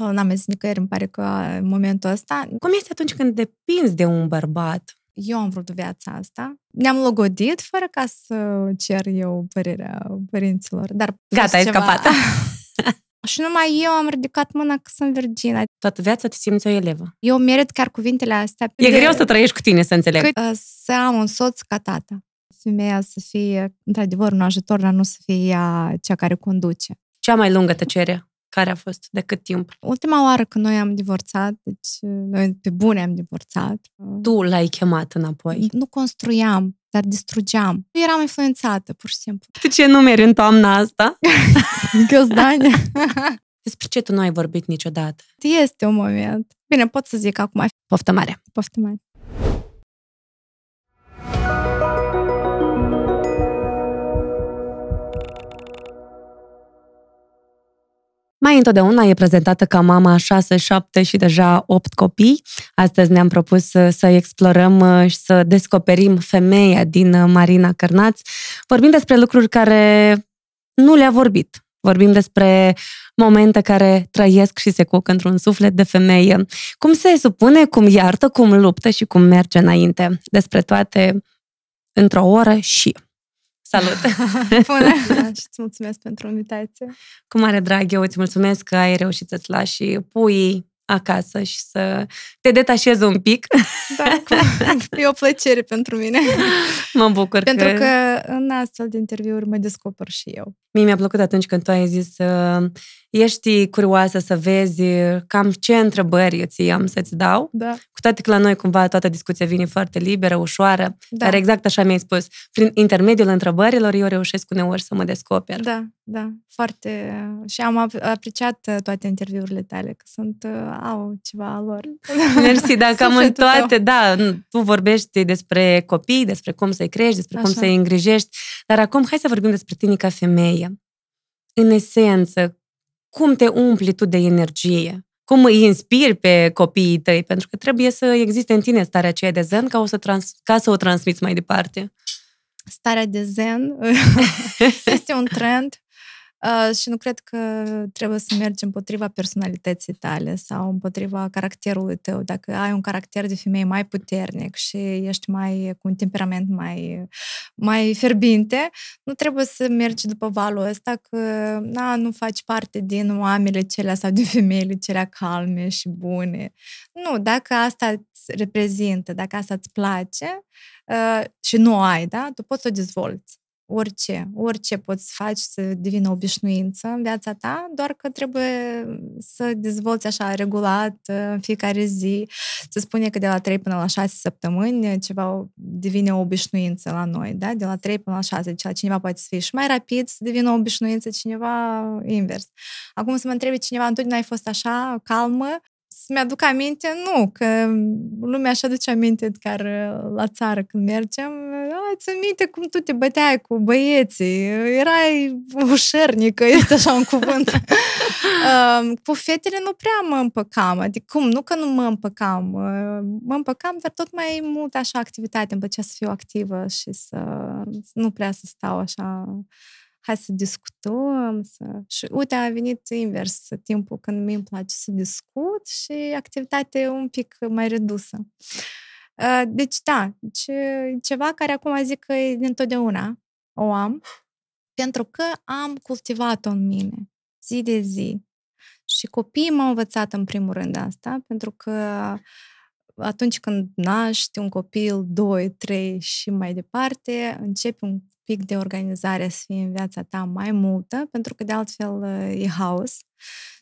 Oh, n-am mers nicăieri, îmi pare că uh, în momentul ăsta. Cum este atunci când depinzi de un bărbat? Eu am vrut viața asta. Ne-am logodit fără ca să cer eu părerea părinților. Dar Gata, ai scăpat. Și numai eu am ridicat mâna că sunt virgină. Toată viața te simți o elevă. Eu merit chiar cuvintele astea. E de... greu să trăiești cu tine, să înțeleg. Cât, uh, să am un soț ca tata. Femeia să fie, într-adevăr, un ajutor, dar nu să fie ea cea care conduce. Cea mai lungă tăcere care a fost, de cât timp? Ultima oară când noi am divorțat, deci uh, noi pe bune am divorțat. Uh, tu l-ai chemat înapoi? Nu construiam, dar distrugeam. Eu eram influențată, pur și simplu. Tu ce numeri în toamna asta? Găzdane. Despre ce tu nu ai vorbit niciodată? Este un moment. Bine, pot să zic acum. Poftă mare. Poftă mare. Mai întotdeauna e prezentată ca mama 6, 7 și deja 8 copii. Astăzi ne-am propus uh, să explorăm uh, și să descoperim femeia din uh, Marina Cărnaț. Vorbim despre lucruri care nu le-a vorbit. Vorbim despre momente care trăiesc și se cuc într-un suflet de femeie. Cum se supune, cum iartă, cum luptă și cum merge înainte. Despre toate într-o oră și Salut! Bună! Da, și îți mulțumesc pentru invitație. Cu mare drag, eu îți mulțumesc că ai reușit să-ți lași puii acasă și să te detașezi un pic. Da, e o plăcere pentru mine. Mă bucur Pentru că, că în astfel de interviuri mă descoper și eu. Mie mi-a plăcut atunci când tu ai zis uh, ești curioasă să vezi uh, cam ce întrebări eu ți am să-ți dau. Da. Cu toate că la noi cumva toată discuția vine foarte liberă, ușoară, da. dar exact așa mi-ai spus. Prin intermediul întrebărilor eu reușesc uneori să mă descoper. Da, da, foarte. Și am apreciat uh, toate interviurile tale, că sunt, uh, au ceva lor. Mersi, da, cam în toate, tău. da, tu vorbești despre copii, despre cum să-i crești, despre așa. cum să-i îngrijești, dar acum hai să vorbim despre tine ca femeie. În esență, cum te umpli tu de energie? Cum îi inspiri pe copiii tăi? Pentru că trebuie să existe în tine starea aceea de zen ca, o să trans- ca să o transmiți mai departe. Starea de zen este un trend și nu cred că trebuie să mergi împotriva personalității tale sau împotriva caracterului tău. Dacă ai un caracter de femeie mai puternic și ești mai cu un temperament mai, mai fierbinte, nu trebuie să mergi după valul ăsta că na, nu faci parte din oamenii celea sau din femeile celea calme și bune. Nu, dacă asta îți reprezintă, dacă asta îți place uh, și nu ai, da, tu poți să o dezvolți orice, orice poți să faci să devină obișnuință în viața ta, doar că trebuie mm, să dezvolți așa regulat uh, în fiecare zi. Se spune că de la 3 până la 6 săptămâni uh, ceva devine o obișnuință la noi, da? De la 3 până la 6, deci la cineva poate să fie și mai rapid, să devină o obișnuință, cineva invers. Acum să mă întrebi cineva, întotdeauna ai fost așa, calmă, mi-aduc aminte, nu, că lumea așa aduce aminte chiar la țară când mergem. Îți aminte cum tu te băteai cu băieții, erai ușernică, este așa un cuvânt. cu fetele nu prea mă împăcam, adică cum, nu că nu mă împăcam, mă împăcam, dar tot mai mult așa activitate, îmi plăcea să fiu activă și să nu prea să stau așa hai să discutăm. Să... Și uite, a venit invers timpul când mi îmi place să discut și e un pic mai redusă. Deci, da, ce, ceva care acum zic că dintotdeauna o am, pentru că am cultivat-o în mine, zi de zi. Și copiii m-au învățat în primul rând asta, pentru că atunci când naști un copil, doi, trei și mai departe, începi un pic de organizare să fie în viața ta mai multă, pentru că de altfel uh, e haos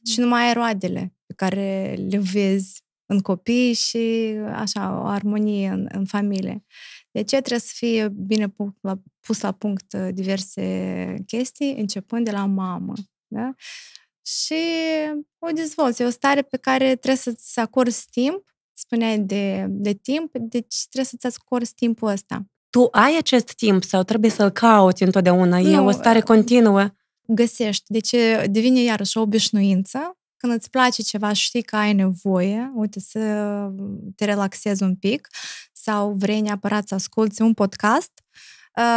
și mm. nu mai ai roadele pe care le vezi în copii și uh, așa, o armonie în, în familie. De trebuie să fie bine pus la punct uh, diverse chestii, începând de la mamă. Da? Și o dezvolți, e o stare pe care trebuie să-ți acorzi timp, spuneai de, de timp, deci trebuie să-ți acorzi timpul ăsta tu ai acest timp sau trebuie să-l cauți întotdeauna? Nu, e o stare continuă? Găsești. Deci devine iarăși o obișnuință. Când îți place ceva, știi că ai nevoie, uite, să te relaxezi un pic sau vrei neapărat să asculti un podcast,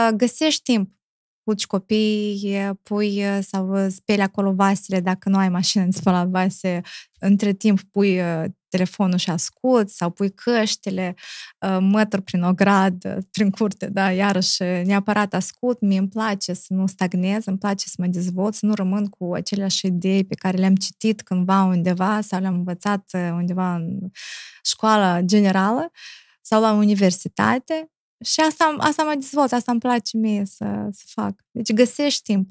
ă, găsești timp Puci copii, pui ă, sau speli acolo vasele, dacă nu ai mașină în spălat vase, între timp pui ă, telefonul și ascult sau pui căștile, ă, mătur prin o gradă, prin curte, da, iarăși ă, neapărat ascult, mie îmi place să nu stagnez, îmi place să mă dezvolt, să nu rămân cu aceleași idei pe care le-am citit cândva undeva sau le-am învățat ă, undeva în școala generală sau la universitate. Și asta, asta mă dezvolt, asta îmi place mie să, să fac. Deci găsești timp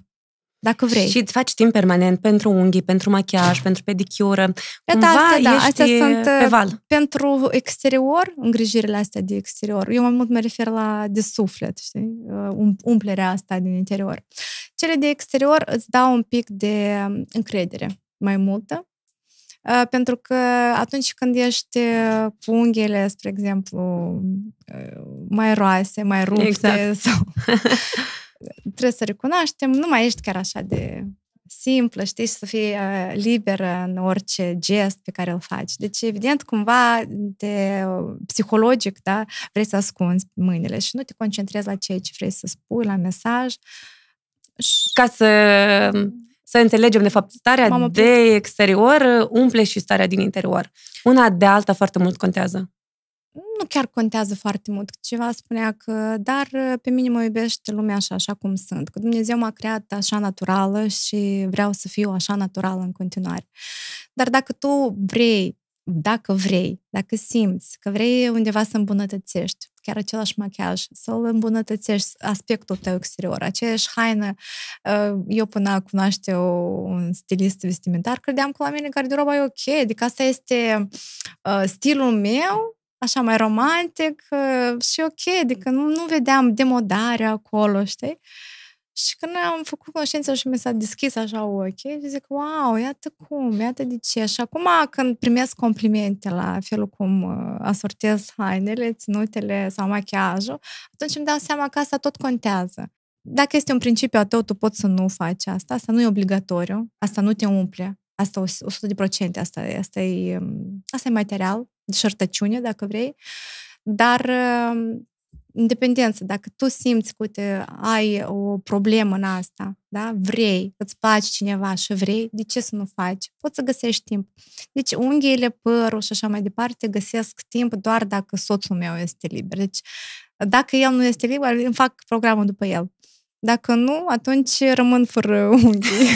dacă vrei. Și îți faci timp permanent pentru unghii, pentru machiaj, pentru pedicură. Pe da, asta, da, astea sunt pe uh, val. pentru exterior, îngrijirile astea de exterior. Eu mai mult mă refer la de suflet, știi? Uh, um, umplerea asta din interior. Cele de exterior îți dau un pic de um, încredere mai multă, uh, pentru că atunci când ești cu unghiile, spre exemplu, mai roase, mai rupte exact. sau trebuie să recunoaștem, nu mai ești chiar așa de simplă, știi, să fii uh, liberă în orice gest pe care îl faci. Deci, evident, cumva, de uh, psihologic, da, vrei să ascunzi mâinile și nu te concentrezi la ceea ce vrei să spui, la mesaj. Ca să, să înțelegem, de fapt, starea de exterior umple și starea din interior. Una de alta foarte mult contează nu chiar contează foarte mult. Ceva spunea că, dar ă, pe mine mă iubește lumea așa, așa cum sunt. Că Dumnezeu m-a creat așa naturală și vreau să fiu așa naturală în continuare. Dar dacă tu vrei, dacă vrei, dacă simți că vrei undeva să îmbunătățești, chiar același machiaj, să îl îmbunătățești aspectul tău exterior, aceeași haină. Ă, eu până cunoaște o, un stilist vestimentar, credeam că la mine garderoba e ok, adică asta este ă, stilul meu așa mai romantic uh, și ok, adică nu, nu vedeam demodarea acolo, știi? Și când am făcut conștiința și mi s-a deschis așa ochii și zic, wow, iată cum, iată de ce. Și acum când primesc complimente la felul cum uh, asortez hainele, ținutele sau machiajul, atunci îmi dau seama că asta tot contează. Dacă este un principiu a tău, tu poți să nu faci asta, asta nu e obligatoriu, asta nu te umple, asta 100% asta, asta, e, um, asta e material, șertăciune, dacă vrei, dar um, independență, dacă tu simți că ai o problemă în asta, da? vrei, îți place cineva și vrei, de ce să nu faci? Poți să găsești timp. Deci unghiile, părul și așa mai departe găsesc timp doar dacă soțul meu este liber. Deci dacă el nu este liber, îmi fac programul după el. Dacă nu, atunci rămân fără unghii.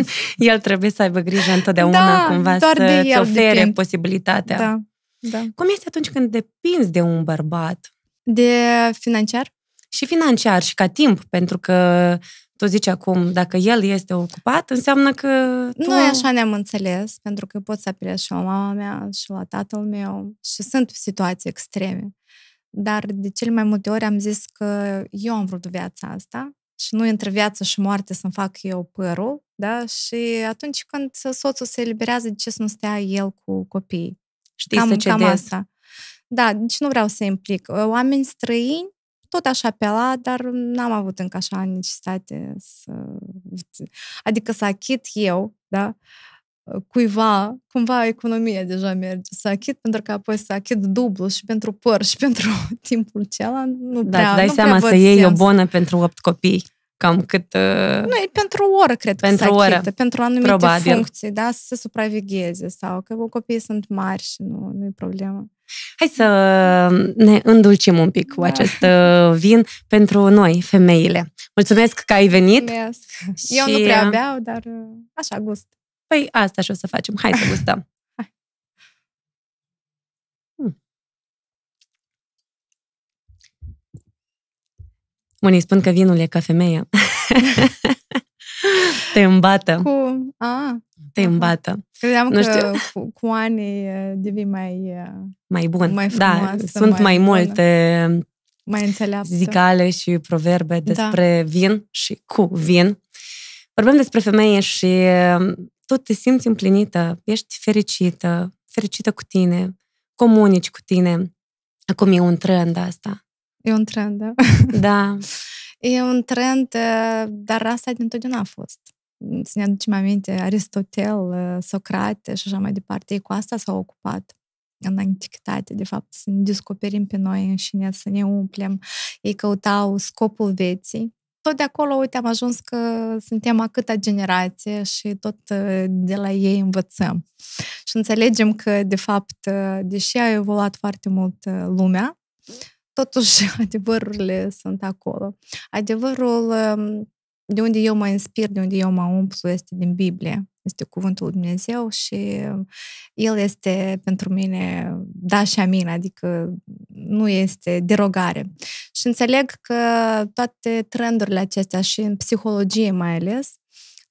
el trebuie să aibă grijă întotdeauna da, cumva doar să de el ofere posibilitatea. Da, da. Cum este atunci când depinzi de un bărbat? De financiar? Și financiar, și ca timp, pentru că tu zici acum, dacă el este ocupat, înseamnă că tu... Noi așa ne-am înțeles, pentru că pot să apelez și la mama mea și la tatăl meu și sunt situații extreme. Dar de cel mai multe ori am zis că eu am vrut viața asta și nu între viață și moarte să-mi fac eu părul, da? Și atunci când soțul se eliberează, de ce să nu stea el cu copiii? știi cam, să cedezi. Cam asta. Da, deci nu vreau să implic. Uh, oameni străini, tot așa pe la, dar n-am avut încă așa necesitate să... Adică să achit eu, da? Uh, cuiva, cumva economia deja merge să achit, pentru că apoi să achit dublu și pentru păr și pentru timpul acela, nu da, dai nu seama prea să iei sens. o bonă pentru opt copii cam cât... Uh, nu, e pentru o oră, cred pentru că oră. Achită, pentru anumite Probabil. funcții, da, să se supravegheze sau că copiii sunt mari și nu, nu e problemă. Hai să ne îndulcim un pic cu da. acest uh, vin pentru noi, femeile. Mulțumesc că ai venit. Mulțumesc. Și... Eu nu prea uh, beau, dar așa gust. Păi asta și o să facem. Hai să gustăm. Unii spun că vinul e ca femeia. Te îmbată. Cu... A, Te îmbată. Credeam nu că știu. cu, cu ani devii mai... Mai bun. Mai da, frumoasă, da, sunt mai, mai multe mai înțeleaptă. zicale și proverbe da. despre da. vin și cu vin. Vorbim despre femeie și um, tu te simți împlinită, ești fericită, fericită cu tine, comunici cu tine. Acum e un trend asta. E un trend, da? Da. e un trend, uh, dar asta dintotdeauna a fost. Să ne aducem aminte, Aristotel, uh, Socrate și așa mai departe, ei cu asta s-au ocupat în antichitate, de fapt, să ne descoperim pe noi înșine, să ne umplem. Ei căutau scopul vieții. Tot de acolo, uite, am ajuns că suntem a câta generație și tot uh, de la ei învățăm. Și înțelegem că, de fapt, deși a evoluat foarte mult lumea, totuși adevărurile sunt acolo. Adevărul um, de unde eu mă inspir, de unde eu mă umplu, este din Biblie. Este cuvântul lui Dumnezeu și um, el este pentru mine da și amin, adică nu este derogare. Și înțeleg că toate trendurile acestea și în psihologie mai ales,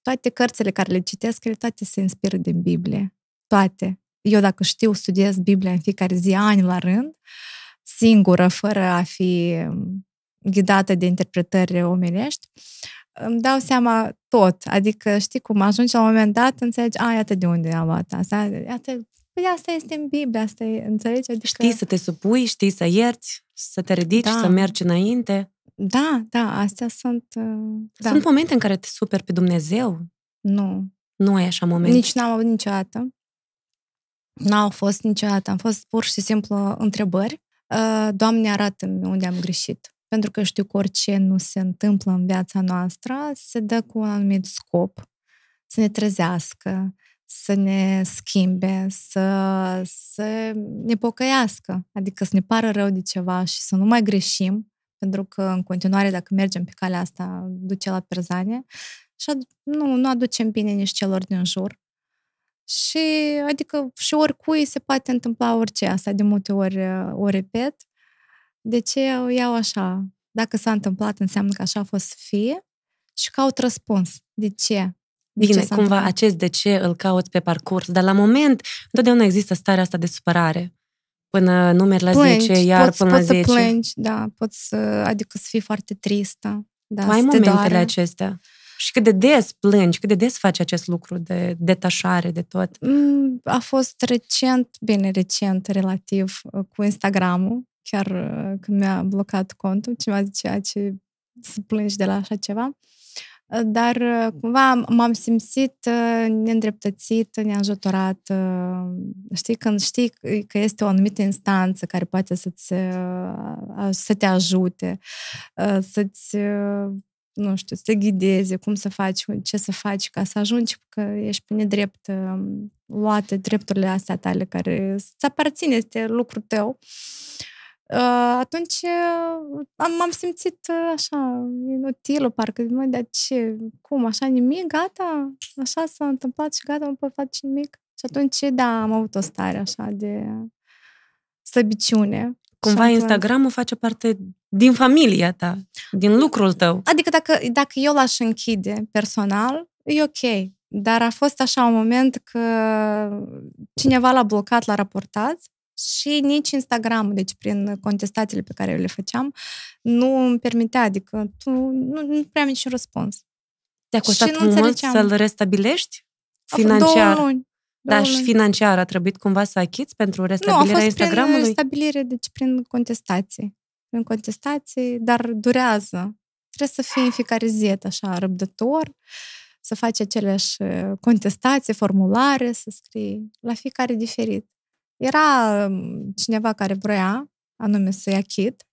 toate cărțile care le citesc, ele toate se inspiră din Biblie. Toate. Eu dacă știu, studiez Biblia în fiecare zi, ani la rând, uh, singură, fără a fi ghidată de interpretări omenești, îmi dau seama tot. Adică, știi cum, ajungi la un moment dat, înțelegi, a, iată de unde am luat asta, iată, păi asta este în Biblie, asta e, înțelegi? Adică... Știi să te supui, știi să ierți, să te ridici, da. să mergi înainte. Da, da, astea sunt... Uh, da. Sunt momente în care te superi pe Dumnezeu? Nu. Nu ai așa momente? Nici n-am avut niciodată. N-au fost niciodată. Am fost pur și simplu întrebări Ah, Doamne, arată-mi unde am greșit. Pentru că știu că orice nu se întâmplă în viața noastră se dă cu un anumit scop, să ne trezească, să ne schimbe, să, să ne pocăiască, adică să ne pară rău de ceva și să nu mai greșim, pentru că în continuare, dacă mergem pe calea asta, duce la perzanie și nu, nu aducem bine nici celor din jur. Și, adică, și oricui se poate întâmpla orice, asta de multe ori o repet. De ce eu iau așa? Dacă s-a întâmplat, înseamnă că așa a fost fie și caut răspuns. De ce? De Bine, ce cumva acest de ce îl cauți pe parcurs, dar la moment întotdeauna există starea asta de supărare. Până nu mergi la plângi, 10, iar poți, până poți la 10. Poți să plângi, da, poți să, adică să fii foarte tristă. Da, tu ai momentele doare. acestea. Și cât de des plângi, cât de des faci acest lucru de detașare de tot? Mm, a fost recent, bine recent, relativ, uh, cu Instagram-ul, chiar uh, când mi-a blocat contul, mi-a zis ce să plângi de la așa ceva. Uh, dar cumva m-am simțit neîndreptățit, neajutorat. Știi, când știi că este o anumită instanță care poate să-ți, să te ajute, să-ți nu știu, să te ghideze, cum să faci, ce să faci ca să ajungi, că ești pe nedrept luate drepturile astea tale care îți aparține, este lucrul tău. Atunci am, m-am simțit așa, inutilă, parcă, mai de ce, cum, așa nimic, gata, așa s-a întâmplat și gata, nu pot face nimic. Și atunci, da, am avut o stare așa de slăbiciune Cumva Instagram Instagramul face parte din familia ta, din lucrul tău. Adică dacă, dacă eu l-aș închide personal, e ok. Dar a fost așa un moment că cineva l-a blocat, l-a raportat și nici Instagram, deci prin contestațiile pe care eu le făceam, nu îmi permitea, adică tu, nu, nu prea am niciun răspuns. Te-a costat mult să-l restabilești? Financiar. Două luni. Dar și financiar a trebuit cumva să achiți pentru restabilirea nu, a fost Prin stabilire, deci prin contestații. Prin contestații, dar durează. Trebuie să fii în fiecare zi așa răbdător, să faci aceleași uh, contestații, formulare, să scrii la fiecare diferit. Era um, cineva care vrea anume să-i achit.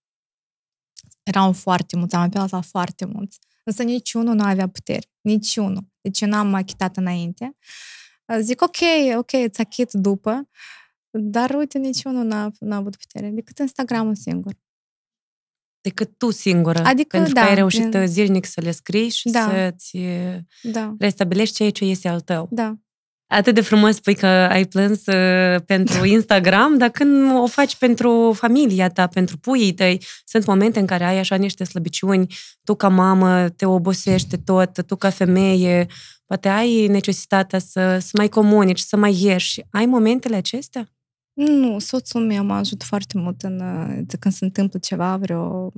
Erau foarte mulți, am apelat la foarte mulți. Însă niciunul nu avea putere. Niciunul. Deci eu n-am achitat înainte. Uh, Zic, ok, ok, îți achit după, dar uite, niciunul n-a, n-a avut putere, decât Instagram-ul singur. Decât tu singură, adică, pentru da, că ai reușit e... zilnic să le scrii și da, să-ți da. restabilești ceea ce este al tău. Da. Atât de frumos spui că ai plâns uh, pentru Instagram, dar când o faci pentru familia ta, pentru puii tăi, sunt momente în care ai așa niște slăbiciuni, tu ca mamă te obosește tot, tu ca femeie, poate ai necesitatea să, să mai comunici, să mai ieși. Ai momentele acestea? Nu, soțul meu mă ajutat foarte mult în, uh, când se întâmplă ceva, vreo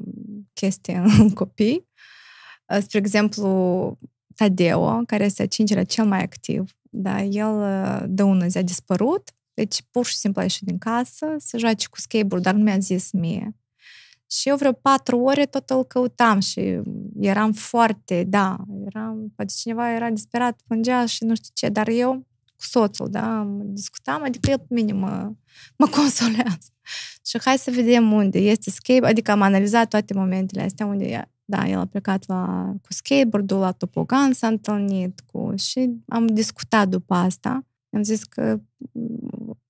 chestie în copii. Uh, spre exemplu, Tadeo, care este a cel mai activ da, el de ună zi a dispărut, deci pur și simplu a ieșit din casă, se joace cu skateboard, dar nu mi-a zis mie. Și eu vreo patru ore tot îl căutam și eram foarte, da, eram, poate cineva era disperat, plângea și nu știu ce, dar eu cu soțul, da, discutam, adică el pe mine mă, mă consolează. Și hai să vedem unde este skateboard, adică am analizat toate momentele astea unde da, el a plecat la, cu skateboardul la topogan s-a întâlnit cu... Și am discutat după asta. Am zis că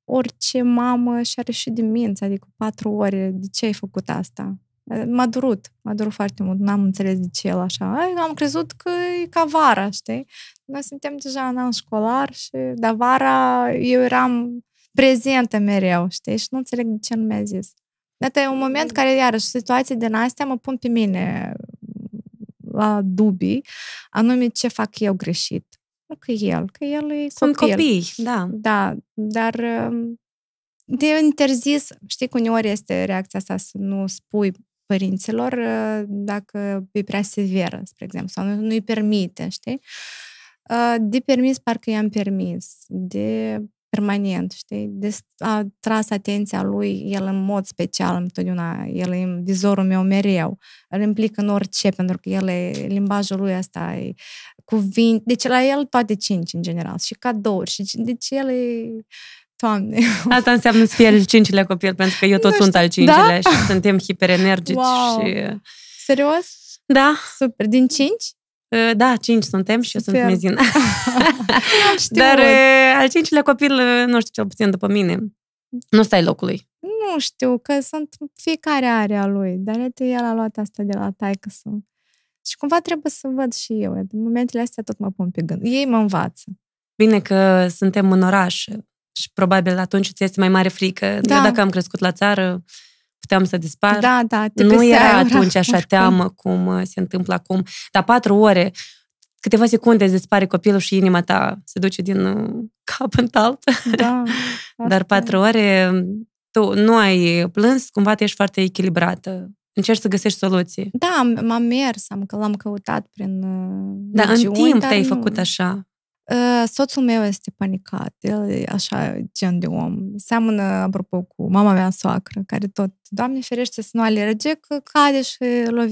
orice mamă și-a reșit din minți, adică patru ore, de ce ai făcut asta? M-a durut, m-a durut foarte mult, n-am înțeles de ce el așa. Am crezut că e ca vara, știi? Noi suntem deja în an școlar și dar vara eu eram prezentă mereu, știi? Și nu înțeleg de ce nu mi-a zis. Dar e un moment care, iarăși, situații din astea mă pun pe mine la dubii, anume ce fac eu greșit. Nu că el, că el e Sunt copil. copii, da. Da, dar um, de interzis, știi că uneori este reacția asta să nu spui părinților uh, dacă e prea severă, spre exemplu, sau nu, nu-i permite, știi? Uh, de permis, parcă i-am permis. De permanent, știi? Deci a tras atenția lui, el în mod special întotdeauna, el e în vizorul meu mereu, îl implic în orice, pentru că el e, limbajul lui ăsta e cuvinte, deci la el toate cinci în general, și cadouri, și, deci el e Doamne. Asta înseamnă să fie al cincilea copil, pentru că eu tot nu sunt știu, al cincilea da? și suntem hiperenergici wow. și... Serios? Da. Super. Din cinci? Ă, da, cinci suntem și Super. eu sunt mezină. Dar ă, al cincilea copil, ă, nu știu, cel puțin după mine, nu stai locului. Nu știu, că sunt fiecare are a lui, dar iată, el a luat asta de la taică să Și cumva trebuie să văd și eu. În momentele astea tot mă pun pe gând. Ei mă învață. Bine că suntem în oraș și probabil atunci ți este mai mare frică. Da. Eu dacă am crescut la țară, puteam să dispar. Da, da, Nu era atunci așa oricum. teamă cum uh, se întâmplă acum. Dar patru ore, câteva secunde îți dispare copilul și inima ta se duce din uh, cap în talp. Da, Dar patru ore, tu nu ai plâns, cumva te ești foarte echilibrată. Încerci să găsești soluții. Da, m-am mers, am, l-am căutat prin Da, în timp te-ai nu... făcut așa. Soțul meu este panicat, el e așa gen de om. Seamănă, apropo, cu mama mea soacră, care tot, Doamne ferește să nu alerge, că cade și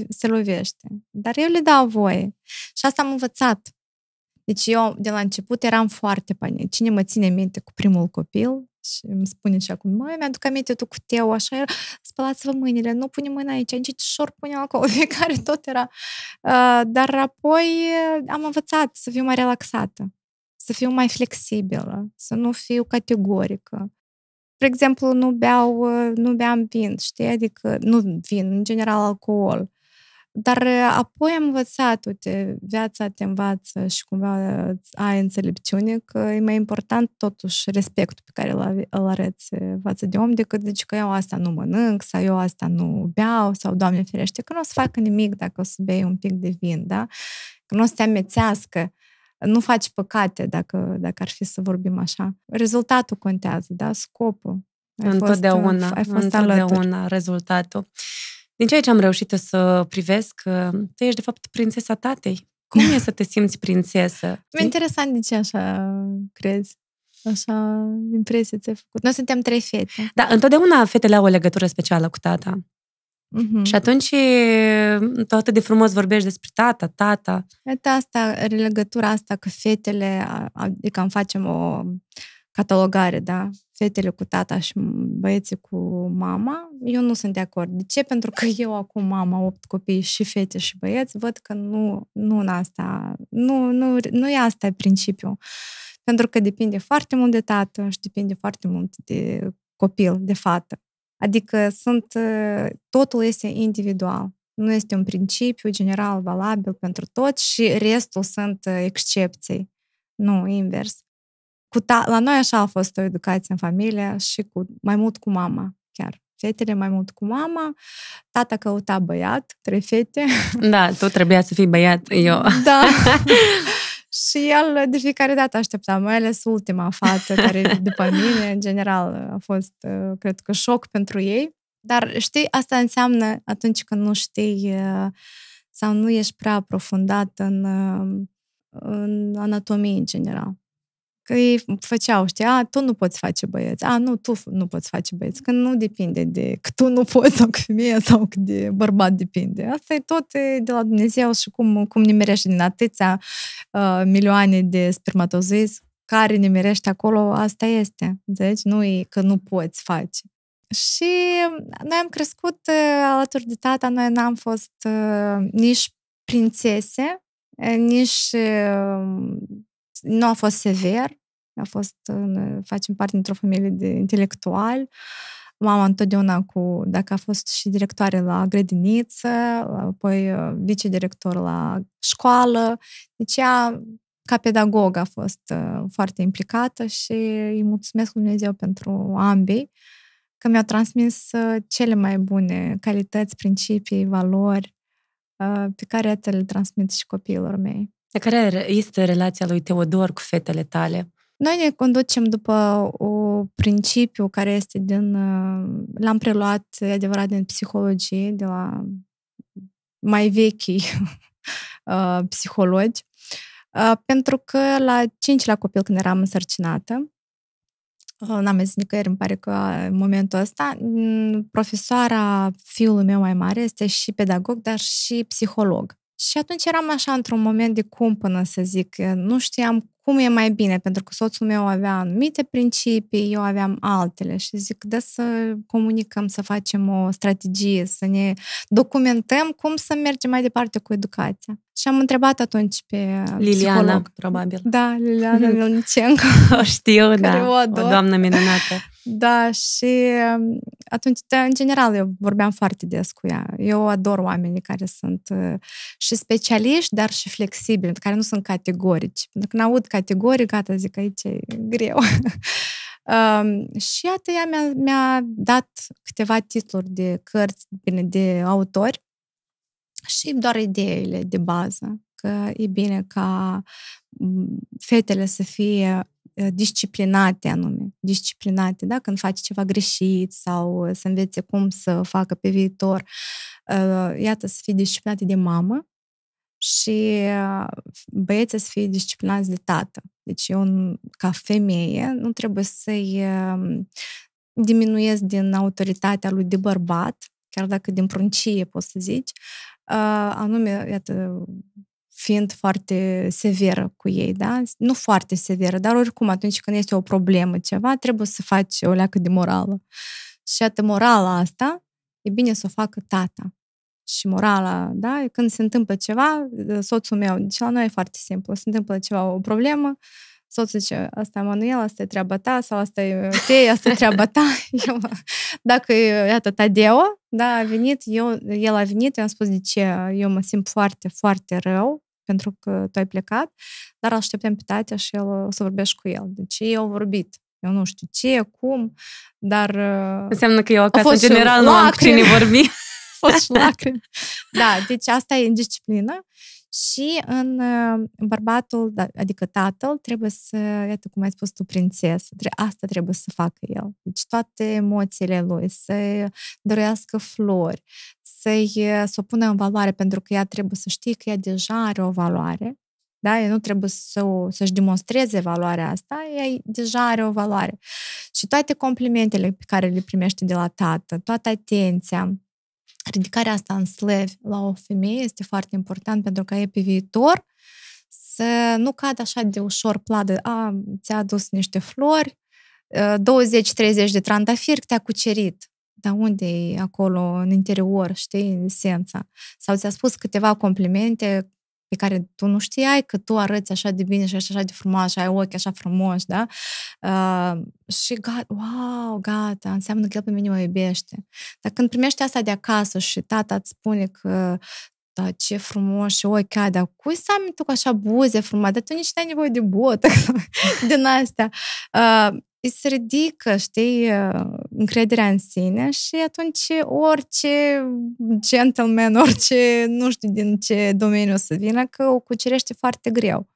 se lovește. Dar eu le dau voie. Și asta am învățat. Deci eu, de la început, eram foarte panicat. Cine mă ține minte cu primul copil și îmi spune și acum, măi, mi-aduc aminte tu cu teu, așa spălați-vă mâinile, nu pune mâna aici, aici șor pune acolo, fiecare tot era. Dar apoi am învățat să fiu mai relaxată să fiu mai flexibilă, să nu fiu categorică. De exemplu, nu beau, uh, nu beam vin, știi? Adică nu vin, în general alcool. Dar uh, apoi am învățat, uite, viața te învață și cumva ai înțelepciune că e mai important totuși respectul pe care îl, arăți față de om decât zici că eu asta nu mănânc sau eu asta nu beau sau, Doamne ferește, că nu o să facă nimic dacă o să bei un pic de vin, da? Că nu o să te amețească nu faci păcate, dacă, dacă ar fi să vorbim așa. Rezultatul contează, da? Scopul. Ai întotdeauna. Fost, ai fost întotdeauna alături. rezultatul. Din ceea ce am reușit să privesc, tu ești de fapt prințesa tatei. Cum e să te simți prințesă? Mi-e interesant de ce așa crezi. Așa impresie ți-ai făcut. Noi suntem trei fete. Da, întotdeauna fetele au o legătură specială cu tata. Mm-hmm. Și atunci toată atât de frumos vorbești despre tata, tata. Iată asta, relegătura asta că fetele, adică am facem o catalogare, da? Fetele cu tata și băieții cu mama, eu nu sunt de acord. De ce? Pentru că eu acum mama opt copii și fete și băieți, văd că nu, nu în asta, nu, nu, nu e asta principiul. Pentru că depinde foarte mult de tată și depinde foarte mult de copil, de fată. Adică sunt, ă, totul este individual. Nu este un principiu general valabil pentru toți și restul sunt ă, excepții. Nu, invers. Cu ta- la noi așa a fost o educație în familie și cu, mai mult cu mama chiar fetele mai mult cu mama, tata căuta băiat, trei fete. Da, tu trebuia să fii băiat, eu. Da. Și el de fiecare dată aștepta, mai ales ultima fată care după mine, în general, a fost, uh, cred că, șoc pentru ei. Dar știi, asta înseamnă atunci când nu știi uh, sau nu ești prea aprofundat în, uh, în anatomie în general. Că ei făceau, știi, a, tu nu poți face băieți, a, nu, tu nu poți face băieți, că nu depinde de că tu nu poți sau că femeie sau că de bărbat depinde. Asta e tot de la Dumnezeu și cum, cum ne merește din atâția uh, milioane de spermatozoizi care ne merește acolo, asta este. Deci nu e că nu poți face. Și noi am crescut ă, alături de tata, noi n-am fost uh, nici prințese, nici uh, nu a fost sever, a fost, uh, facem parte dintr-o familie de intelectual. Mama întotdeauna cu, dacă a fost și directoare la grădiniță, apoi uh, vicedirector la școală, deci ea ca pedagog a fost uh, foarte implicată și îi mulțumesc lui Dumnezeu pentru ambii că mi-au transmis cele mai bune calități, principii, valori pe care să le transmit și copiilor mei. Care este relația lui Teodor cu fetele tale? Noi ne conducem după un principiu care este din... Uh, l-am preluat, e adevărat, din psihologie, de la mai vechi uh, psihologi, uh, pentru că la cinci la copil când eram însărcinată, n-am zis nicăieri, îmi pare că în momentul ăsta, mm, profesoara fiului meu mai mare este și pedagog, dar și psiholog. Și atunci eram așa într-un moment de cumpănă, să zic. Nu știam cum e mai bine, pentru că soțul meu avea anumite principii, eu aveam altele și zic, da să comunicăm, să facem o strategie, să ne documentăm cum să mergem mai departe cu educația. Și am întrebat atunci pe Liliana, psiholog. probabil. Da, Liliana Milnicenco. o știu, da, o doamnă minunată. Da, și um, atunci, în general, eu vorbeam foarte des cu ea. Eu ador oamenii care sunt uh, și specialiști, dar și flexibili, care nu sunt categorici. Pentru că când aud categorii, gata, zic, aici e greu. Um, și iată, ea mi-a, mi-a dat câteva titluri de cărți, bine, de autori și doar ideile de bază, că e bine ca fetele să fie disciplinate anume, disciplinate, da? când face ceva greșit sau să învețe cum să facă pe viitor. Iată, să fie disciplinate de mamă și băieții să fie disciplinați de tată. Deci eu, ca femeie, nu trebuie să-i diminuez din autoritatea lui de bărbat, chiar dacă din pruncie poți să zici, anume, э, iată, fiind foarte severă cu ei, da? Nu foarte severă, dar oricum atunci când este o problemă ceva, trebuie să faci o leacă de morală. Și atât morala asta, e bine să o facă tata. Și morala, da? Când se întâmplă ceva, ă, soțul meu, deci la noi e foarte simplu, se întâmplă ceva, o problemă, soțul zice, asta e Manuel, asta e treaba ta, sau asta e te, asta e treaba ta. Eu, dacă, iată, Tadeo, da, a venit, eu, el a venit, eu am spus de ce eu mă simt foarte, foarte rău, pentru că tu ai plecat, dar așteptăm pe tatea și el, o să vorbești cu el. Deci ei au vorbit. Eu nu știu ce, cum, dar... Uh, Înseamnă că eu acasă, în general, nu am cu cine vorbi. fost și lacrimi. Da, deci asta e indisciplină. Și în uh, bărbatul, da, adică tatăl, trebuie să, iată cum ai spus tu, prințesă, asta trebuie să facă el. Deci toate emoțiile lui, să dorească flori, să-i, să o pună în valoare, pentru că ea trebuie să știe că ea deja are o valoare, da? Ea nu trebuie să o, să-și demonstreze valoarea asta, ea deja are o valoare. Și toate complimentele pe care le primește de la tată, toată atenția, ridicarea asta în slăvi la o femeie este foarte important pentru că e pe viitor să nu cadă așa de ușor pladă. A, ți-a adus niște flori, 20-30 de trandafiri, te-a cucerit dar unde e acolo în interior, știi, esența? Sau ți-a spus câteva complimente pe care tu nu știai că tu arăți așa de bine și ești așa de frumos și ai ochi așa frumoși, da? Uh, și gata, wow, gata, înseamnă că el pe mine mă iubește. Dar când primești asta de acasă și tata îți spune că da, ce frumos și ochi, ai, dar cui să am tu cu așa buze frumoase, dar tu nici n-ai nevoie de botă din astea. Uh, îi se ridică, știi, uh, încrederea în sine și atunci orice gentleman, orice nu știu din ce domeniu să vină, că o cucerește foarte greu.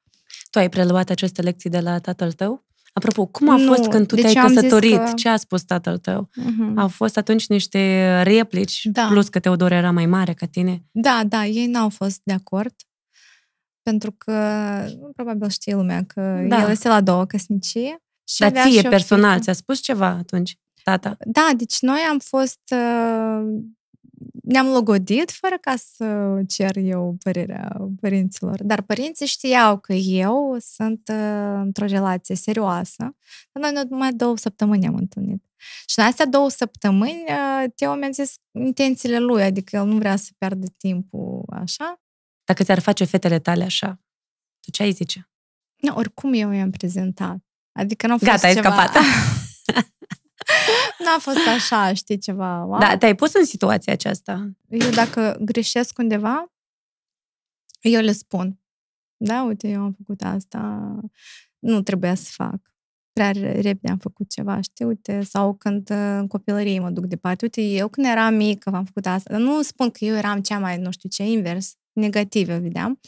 Tu ai preluat aceste lecții de la tatăl tău? Apropo, cum a nu, fost când tu deci te-ai căsătorit? Că... Ce a spus tatăl tău? Uh-huh. Au fost atunci niște replici, da. plus că Teodor era mai mare ca tine? Da, da, ei n-au fost de acord. Pentru că, probabil știe lumea că da. el este la două căsnicie și Dar ție, și personal, ți-a spus ceva atunci, tata? Da, deci noi am fost... Uh, ne-am logodit fără ca să cer eu părerea părinților. Dar părinții știau că eu sunt uh, într-o relație serioasă. Dar noi numai două săptămâni ne-am întâlnit. Și în astea două săptămâni, uh, Teo mi-a zis intențiile lui, adică el nu vrea să pierde timpul așa. Dacă ți-ar face fetele tale așa, tu ce ai zice? No, oricum eu i-am prezentat. Adică nu a fost Gata, ceva... ai Nu a fost așa, știi, ceva. Wow. Da, te-ai pus în situația aceasta. Eu dacă greșesc undeva, eu le spun. Da, uite, eu am făcut asta, nu trebuia să fac. Prea repede am făcut ceva, știi, uite, sau când uh, în copilărie mă duc departe. Uite, eu când eram mică am făcut asta. Nu spun că eu eram cea mai, nu știu ce, invers, negativă vedeam.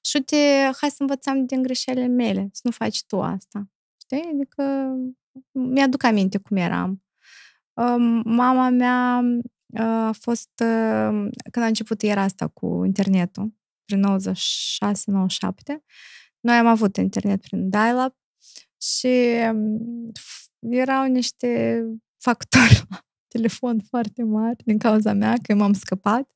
Și uite, hai să învățăm din greșelile mele, să nu faci tu asta știi? Adică mi-aduc aminte cum eram. Mama mea a fost, când a început era asta cu internetul, prin 96-97, noi am avut internet prin dial-up și erau niște factori la telefon foarte mari din cauza mea, că m-am scăpat.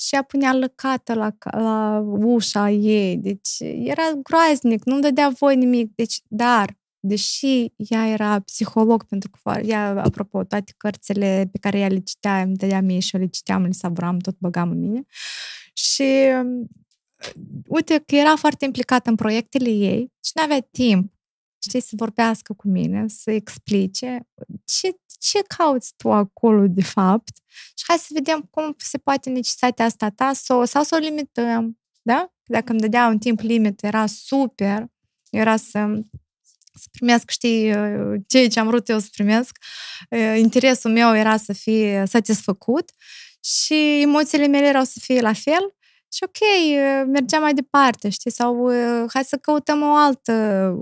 Și a punea lăcată la, la ușa ei, deci era groaznic, nu-mi dădea voi nimic. Deci, dar deși ea era psiholog, pentru că ea, apropo, toate cărțile pe care ea le citea, îmi dădea mie și eu le citeam, le savuram, tot băgam în mine. Și um, uite că era foarte implicată în proiectele ei și nu avea timp știi, să vorbească cu mine, să explice ce, ce cauți tu acolo, de fapt, și hai să vedem cum se poate necesitatea asta ta sau, sau să o limităm, da? Dacă îmi dădea un timp limit, era super, era să să primească, știi, uh, ceea ce am vrut eu să primesc. Uh, interesul meu era să fie satisfăcut și emoțiile mele erau să fie la fel și ok, uh, mergeam mai departe, știi, sau hai să căutăm o altă,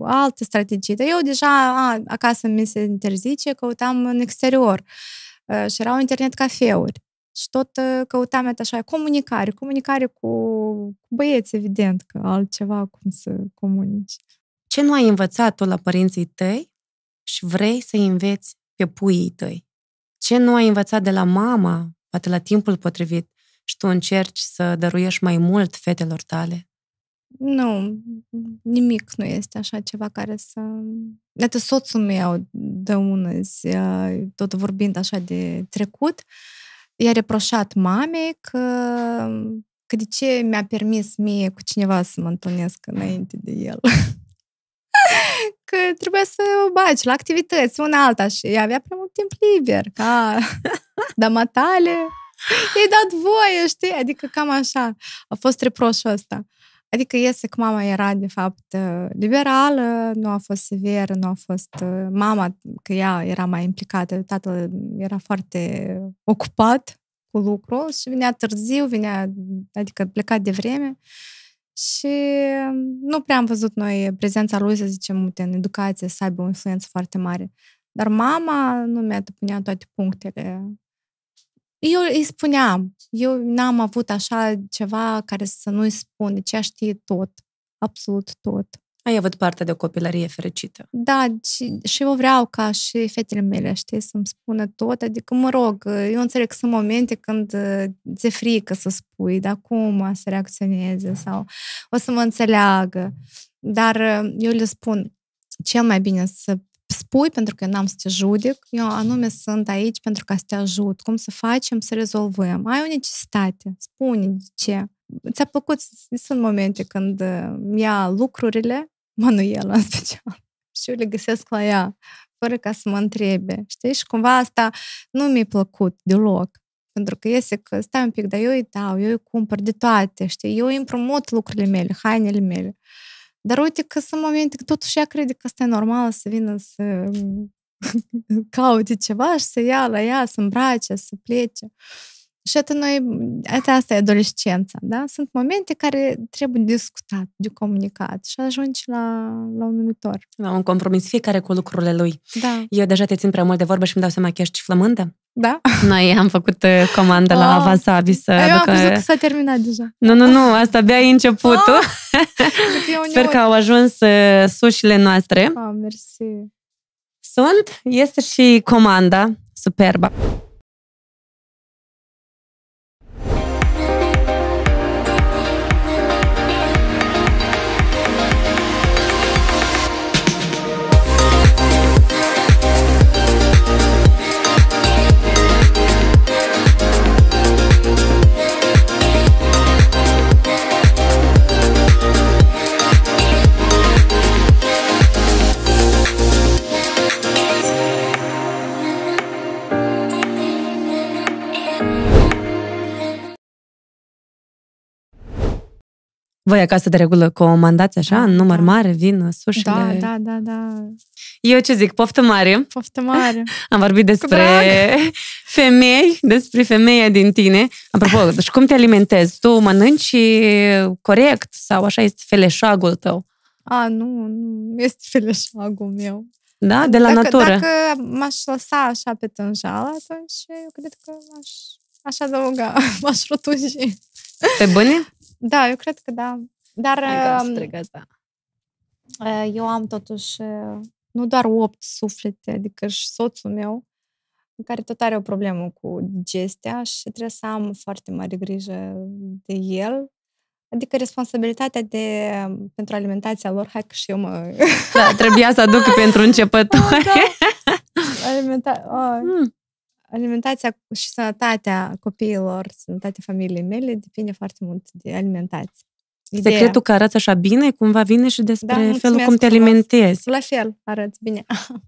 altă strategie. Dar eu deja a, acasă mi se interzice, căutam în exterior și erau internet cafeuri. Și tot căutam așa, comunicare, comunicare cu, cu băieți, evident, că altceva cum să comunici ce nu ai învățat tu la părinții tăi și vrei să înveți pe puii tăi. Ce nu ai învățat de la mama, poate la timpul potrivit, și tu încerci să dăruiești mai mult fetelor tale? Nu, nimic nu este așa ceva care să... Iată, soțul meu de ună zi, ă, tot vorbind așa de trecut, i-a reproșat mamei că, că de ce mi-a permis mie cu cineva să mă întâlnesc înainte de el. că trebuia să o baci la activități, una alta și avea prea mult timp liber, ca damatale. I-ai dat voie, știi? Adică cam așa. A fost reproșul ăsta. Adică iese că mama era, de fapt, uh, liberală, nu a fost severă, nu a fost... Uh, mama, că ea era mai implicată, tatăl era foarte ocupat cu lucrul și vinea târziu, vinea, adică pleca de vreme și mm, nu prea am văzut noi prezența lui, să zicem, în educație să aibă o influență foarte mare. Dar mama nu mi-a depunea toate punctele. Eu îi spuneam, eu n-am avut așa ceva care să nu-i spun, deci ea știe tot, absolut tot. Ai avut parte de o copilărie fericită. Da, și, și eu vreau ca și fetele mele, știi, să-mi spună tot. Adică, mă rog, eu înțeleg că sunt momente când uh, ți-e frică să spui, dar cum să reacționeze sau o să mă înțeleagă. Dar uh, eu le spun, cel mai bine să spui pentru că eu n-am să te judec, eu anume sunt aici pentru ca să te ajut, cum să facem, să rezolvăm. Ai o necesitate, spune de ce. Ți-a plăcut, sunt momente când uh, ia lucrurile Manuela în special. Și eu le găsesc la ea, fără ca să mă întrebe. Știi? Și cumva asta nu mi-a plăcut deloc. Pentru că iese că stai un pic, dar eu îi dau, eu îi cumpăr de toate, știi? Eu îi împrumut lucrurile mele, hainele mele. Dar uite că sunt momente că totuși ea crede că asta e normal să vină să caute ceva și să ia la ea, să îmbrace, să plece. Și atât noi, asta e adolescența, da? Sunt momente care trebuie discutat, de comunicat și ajungi la, la un numitor. La un compromis, fiecare cu lucrurile lui. Da. Eu deja te țin prea mult de vorbă și îmi dau seama că ești flămândă. Da? Noi am făcut uh, comandă oh. la Avasabi uh, să Eu aducă... am crezut că s-a terminat deja. Nu, nu, nu, asta abia e începutul. Oh. Sper că au ajuns uh, sușile noastre. Oh, mersi. Sunt, este și comanda superbă. Voi acasă de regulă comandați așa, da, în număr da. mare, vin, ă, sușile? Da, da, da, da. Eu ce zic, poftă mare. Poftă mare. Am vorbit despre femei, despre femeia din tine. Apropo, deci cum te alimentezi? Tu mănânci corect sau așa este feleșoagul tău? A, nu, nu este feleșoagul meu. Da? De la dacă, natură. Dacă m-aș lăsa așa pe tânjală, atunci eu cred că m-aș, aș adăuga, m-aș rotunji. Pe bune? Da, eu cred că da. Dar Hai um, da. eu am totuși nu doar opt suflete, adică și soțul meu, care tot are o problemă cu gestia și trebuie să am foarte mare grijă de el. Adică responsabilitatea de, pentru alimentația lor, hai că și eu mă... Da, trebuia să aduc pentru începători. Oh, da. Alimenta... Oh. Mm alimentația și sănătatea copiilor, sănătatea familiei mele depinde foarte mult de alimentație. Ideea. Secretul că arăți așa bine cumva vine și despre da, felul cum te alimentezi. La fel arăți bine.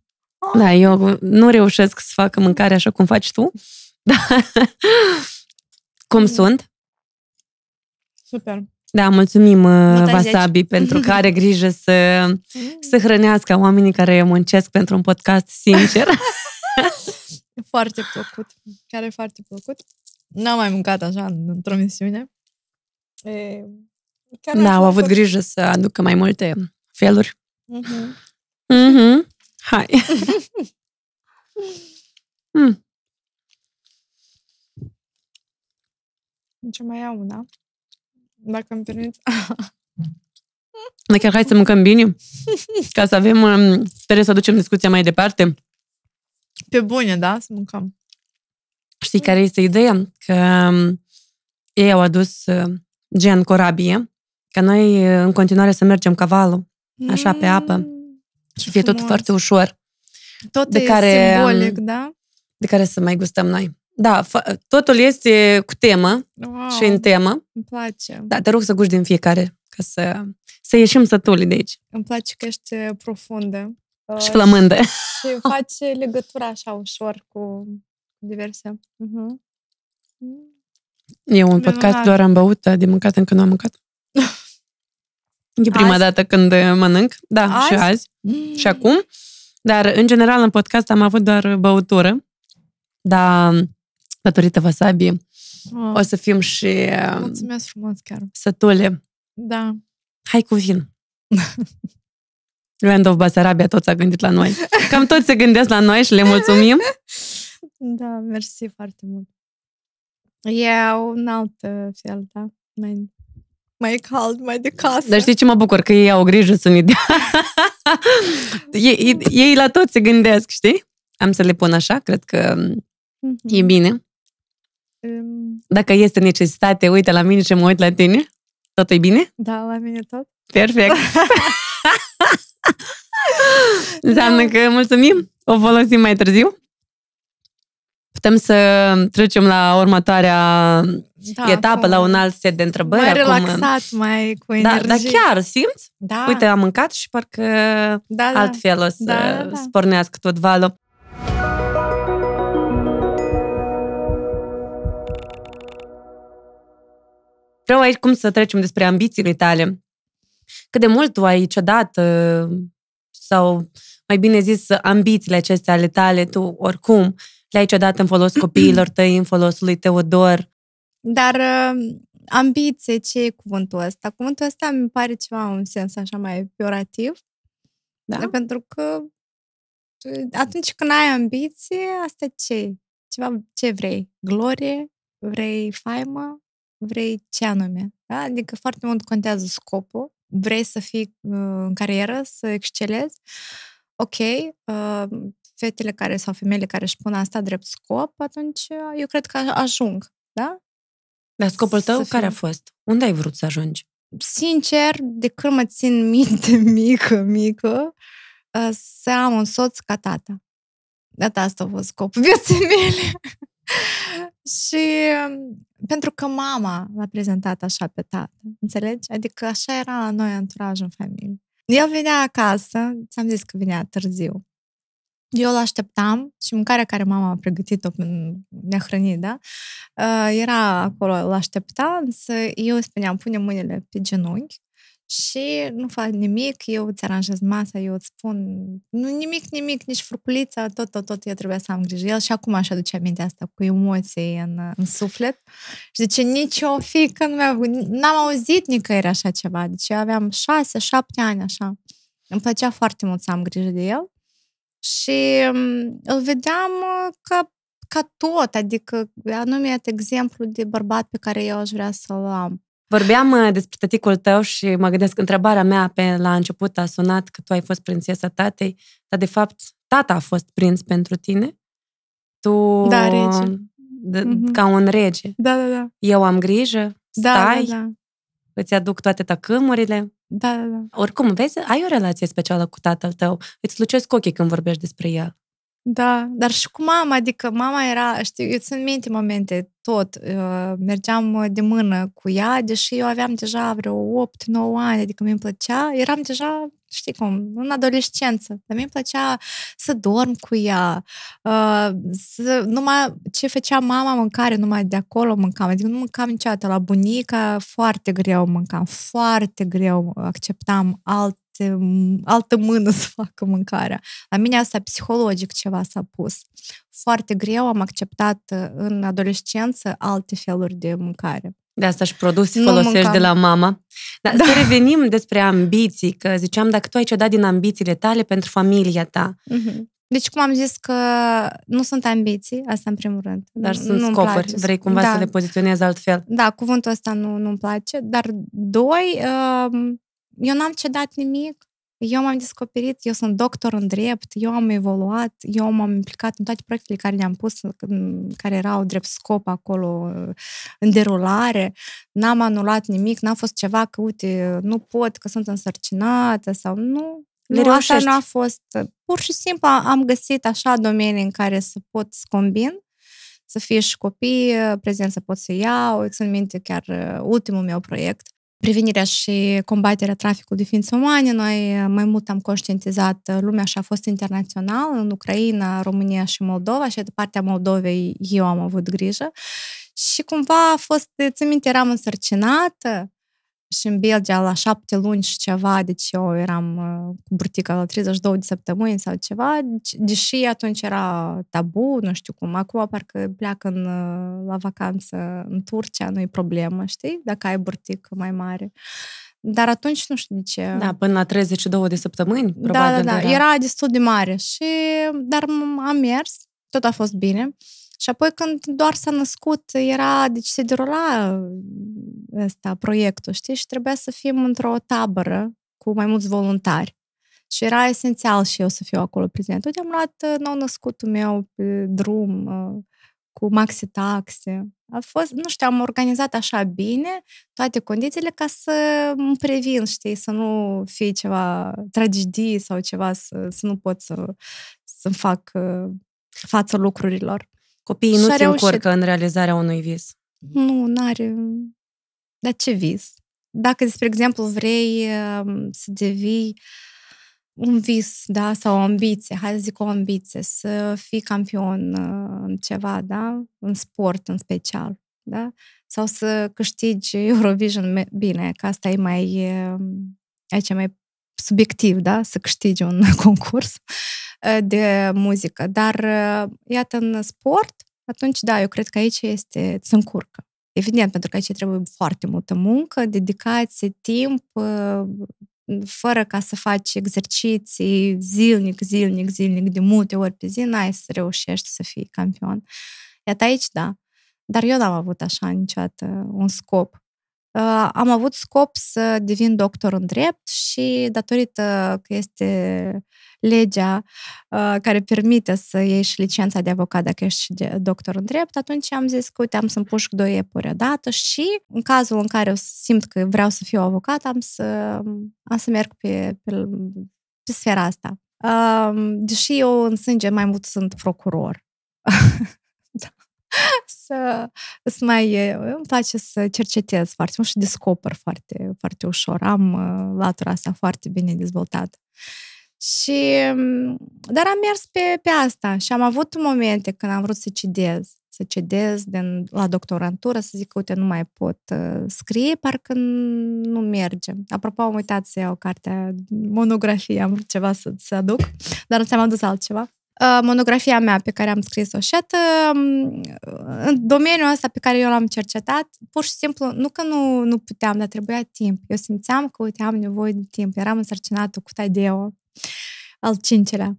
Da, eu nu reușesc să fac mâncare așa cum faci tu. Da. cum sunt? Super. Da, mulțumim uh, Nota Vasabi aici. pentru că are grijă să, să hrănească oamenii care muncesc pentru un podcast sincer. E foarte plăcut. Chiar e foarte plăcut. N-am mai mâncat așa într-o misiune. E... Chiar da, au avut tot... grijă să aducă mai multe feluri. Uh-huh. Uh-huh. Hai. mm. Ce deci mai iau una? Dacă îmi permiți. Dar chiar hai să mâncăm bine, ca să avem, um, trebuie să aducem discuția mai departe. Pe bune, da? Să mâncăm. Știi care este ideea? Că um, ei au adus uh, gen corabie, ca noi uh, în continuare să mergem cavalul, așa, pe apă. Mm, și fie frumos. tot foarte ușor. Tot de e care, um, simbolic, da? De care să mai gustăm noi. Da, totul este cu temă wow, și în temă. Îmi place. Da, te rog să guști din fiecare ca să, să ieșim sătuli de aici. Îmi place că ești uh, profundă. Și ă, flămânde. Și face legătura așa ușor cu diverse. Uh-huh. Mhm. Eu un podcast doar am băut, dar de mâncat încă nu am mâncat. E prima azi? dată când uh, mănânc, da, azi? și azi, mm. și acum. Dar, în general, în podcast am avut doar băutură, dar datorită wasabi oh. o să fim și... Mulțumesc uh, frumos chiar. Sătule. Da. Hai cu vin. Land of Basarabia tot s-a gândit la noi. Cam toți se gândesc la noi și le mulțumim. Da, mersi foarte mult. E un alt uh, fel, da? Mai, mai cald, mai de casă. Dar știi ce mă bucur? Că ei au grijă să ne dea. ei, ei la toți se gândesc, știi? Am să le pun așa, cred că mm-hmm. e bine. Dacă este necesitate, uite la mine și mă uit la tine. Tot e bine? Da, la mine tot. Perfect. Înseamnă că mulțumim, o folosim mai târziu. Putem să trecem la următoarea da, etapă, la un alt set de întrebări. Mai acum. relaxat, mai cu da, energie. Da, dar chiar simți? Da. Uite, am mâncat și parcă da, da. altfel o să da, da. da. spornească tot valul. Vreau aici cum să trecem despre ambițiile tale cât de mult tu ai cedat ă, sau, mai bine zis, ambițiile acestea ale tale, tu oricum le-ai cedat în folos copiilor tăi, în folosul lui Teodor. Dar ă, ambiție, ce e cuvântul ăsta? Cuvântul ăsta mi pare ceva un sens așa mai peorativ. Da? Pentru că ă, atunci când ai ambiție, asta ce Ceva ce vrei? Glorie? Vrei faimă? Vrei ce anume? Da? Adică foarte mult contează scopul vrei să fii uh, în carieră, să excelezi, ok, uh, fetele care sau femeile care își pun asta drept scop, atunci uh, eu cred că ajung, da? Dar scopul tău fiu... care a fost? Unde ai vrut să ajungi? Sincer, de când mă țin minte mică, mică, să am un soț ca tata. Data asta a fost scopul vieții mele. Și mm, pentru că mama l-a prezentat așa pe tată, înțelegi? Adică așa era la noi anturaj în familie. El venea acasă, ți-am zis că venea târziu. Eu îl așteptam și mâncarea care mama a pregătit-o ne-a hrănit, da? Uh, era acolo, îl aștepta, însă eu spuneam, pune mâinile pe genunchi și nu fac nimic, eu îți aranjez masa, eu îți spun nu nimic, nimic, nici furculița, tot, tot, tot, eu trebuia să am grijă. El și acum așa aduce aminte asta cu emoții în, în suflet și zice, nici o fică nu mi-a, n-am auzit nicăieri așa ceva, deci eu aveam șase, șapte ani așa. Îmi plăcea foarte mult să am grijă de el și mm, îl vedeam uh, ca, ca tot, adică anume exemplu de bărbat pe care eu aș vrea să-l am Vorbeam uh, despre tăticul tău și mă gândesc, întrebarea mea pe la început a sunat că tu ai fost prințesa tatei, dar de fapt tata a fost prinț pentru tine. Tu... Da, rege. De, mm-hmm. Ca un rege. Da, da, da. Eu am grijă, stai, da, da, da. îți aduc toate tăcâmurile. Da, da, da. Oricum, vezi, ai o relație specială cu tatăl tău. Îți lucesc ochii când vorbești despre el. Da, dar și cu mama, adică mama era, știu, eu țin minte momente, tot, uh, mergeam uh, de mână cu ea, deși eu aveam deja vreo 8-9 ani, adică mi-mi plăcea, eram deja, știi cum, în adolescență, dar mi-mi plăcea să dorm cu ea, uh, să, numai ce făcea mama mâncare, numai de acolo mâncam, adică nu mâncam niciodată, la bunica foarte greu mâncam, foarte greu acceptam alt alte, altă mână să facă mâncarea. La mine asta psihologic ceva s-a pus. Foarte greu am acceptat uh, în adolescență alte feluri de mâncare. De asta și produse nu folosești mâncam. de la mama. Dar da. să revenim despre ambiții, că ziceam dacă tu ai cedat din ambițiile tale pentru familia ta. Mm-hmm. Deci, cum am zis că nu sunt ambiții, asta în primul rând. Dar nu, sunt nu scopuri, place. vrei cumva da. să le poziționezi altfel. Da, cuvântul ăsta nu, nu-mi place. Dar doi, uh, eu n-am cedat nimic, eu m-am descoperit, eu sunt doctor în drept, eu am evoluat, eu m-am implicat în toate proiectele care le-am pus, care erau drept scop acolo, în derulare, n-am anulat nimic, n-a fost ceva că, uite, nu pot, că sunt însărcinată sau nu. Le nu, reușești. asta nu a fost. Pur și simplu am găsit așa domenii în care să pot să combin să fie și copii prezenți, să pot să iau. Țin minte chiar ultimul meu proiect, prevenirea și combaterea traficului de ființe umane. Noi eh, mai mult am conștientizat eh, lumea și a fost internațional, în Ucraina, România și Moldova și de partea Moldovei eu am avut grijă. Și cumva a fost, eh, țin minte, eram însărcinată și în Belgia la șapte luni și ceva, deci eu eram uh, cu burtica la 32 de săptămâni sau ceva, deci, deși atunci era tabu, nu știu cum, acum parcă pleacă în, uh, la vacanță în Turcia, nu-i problemă, știi, dacă ai burtică mai mare. Dar atunci nu știu de ce. Da, până la 32 de săptămâni, da, probabil. Da, da, da, era, era destul de mare și, dar am mers, tot a fost bine. Și apoi când doar s-a născut, era, deci se derula uh, ăsta, proiectul, știi? Și trebuia să fim într-o tabără cu mai mulți voluntari. Și era esențial și eu să fiu acolo prezent. Uite, am luat uh, nou născutul meu pe drum uh, cu maxi-taxe. A fost, nu știu, am organizat așa bine toate condițiile ca să îmi previn, știi, să nu fie ceva tragedii sau ceva, să, să nu pot să, să fac față lucrurilor. Copiii nu se încurcă în realizarea unui vis. Nu, n-are. Dar ce vis? Dacă, spre exemplu, vrei ehm, să devii un vis, da, sau o ambiție, hai să zic o ambiție, să fii campion ehm, în ceva, da, în sport în special, da, sau să câștigi Eurovision bine, că asta e mai ehm, aici e mai subiectiv, da, să câștigi un concurs de muzică. Dar, iată, în sport, atunci, da, eu cred că aici este, îți încurcă. Evident, pentru că aici trebuie foarte multă muncă, dedicație, timp, fără ca să faci exerciții zilnic, zilnic, zilnic, de multe ori pe zi, n-ai să reușești să fii campion. Iată aici, da. Dar eu n-am avut așa niciodată un scop Э, am avut scop să devin doctor în drept și datorită că este legea uh, care permite să iei și licența de avocat dacă ești doctor în drept, atunci am zis că uite, am să pușc doi epuri odată și în cazul în care simt că vreau să fiu avocat, am să, am să merg pe, pe, pe sfera asta. Deși eu în sânge mai mult sunt procuror. să, să mai... Îmi place să cercetez foarte mult și descoper foarte, foarte ușor. Am uh, latura asta foarte bine dezvoltată. Și, mm, dar am mers pe, pe asta și am avut momente când am vrut să cedez, să cedez din, la doctorantură, să zic că, uite, nu mai pot uh, scrie, parcă nu merge. Apropo, am uitat să iau cartea, monografie, am vrut ceva să, să aduc, dar ți-am adus altceva. Uh, monografia mea pe care am scris-o. Și atât, um, uh, în domeniul ăsta pe care eu l-am cercetat, pur și simplu, nu că nu, nu puteam, dar trebuia timp. Eu simțeam că, uite, am nevoie de timp. Eram însărcinată cu Tadeo, al cincilea.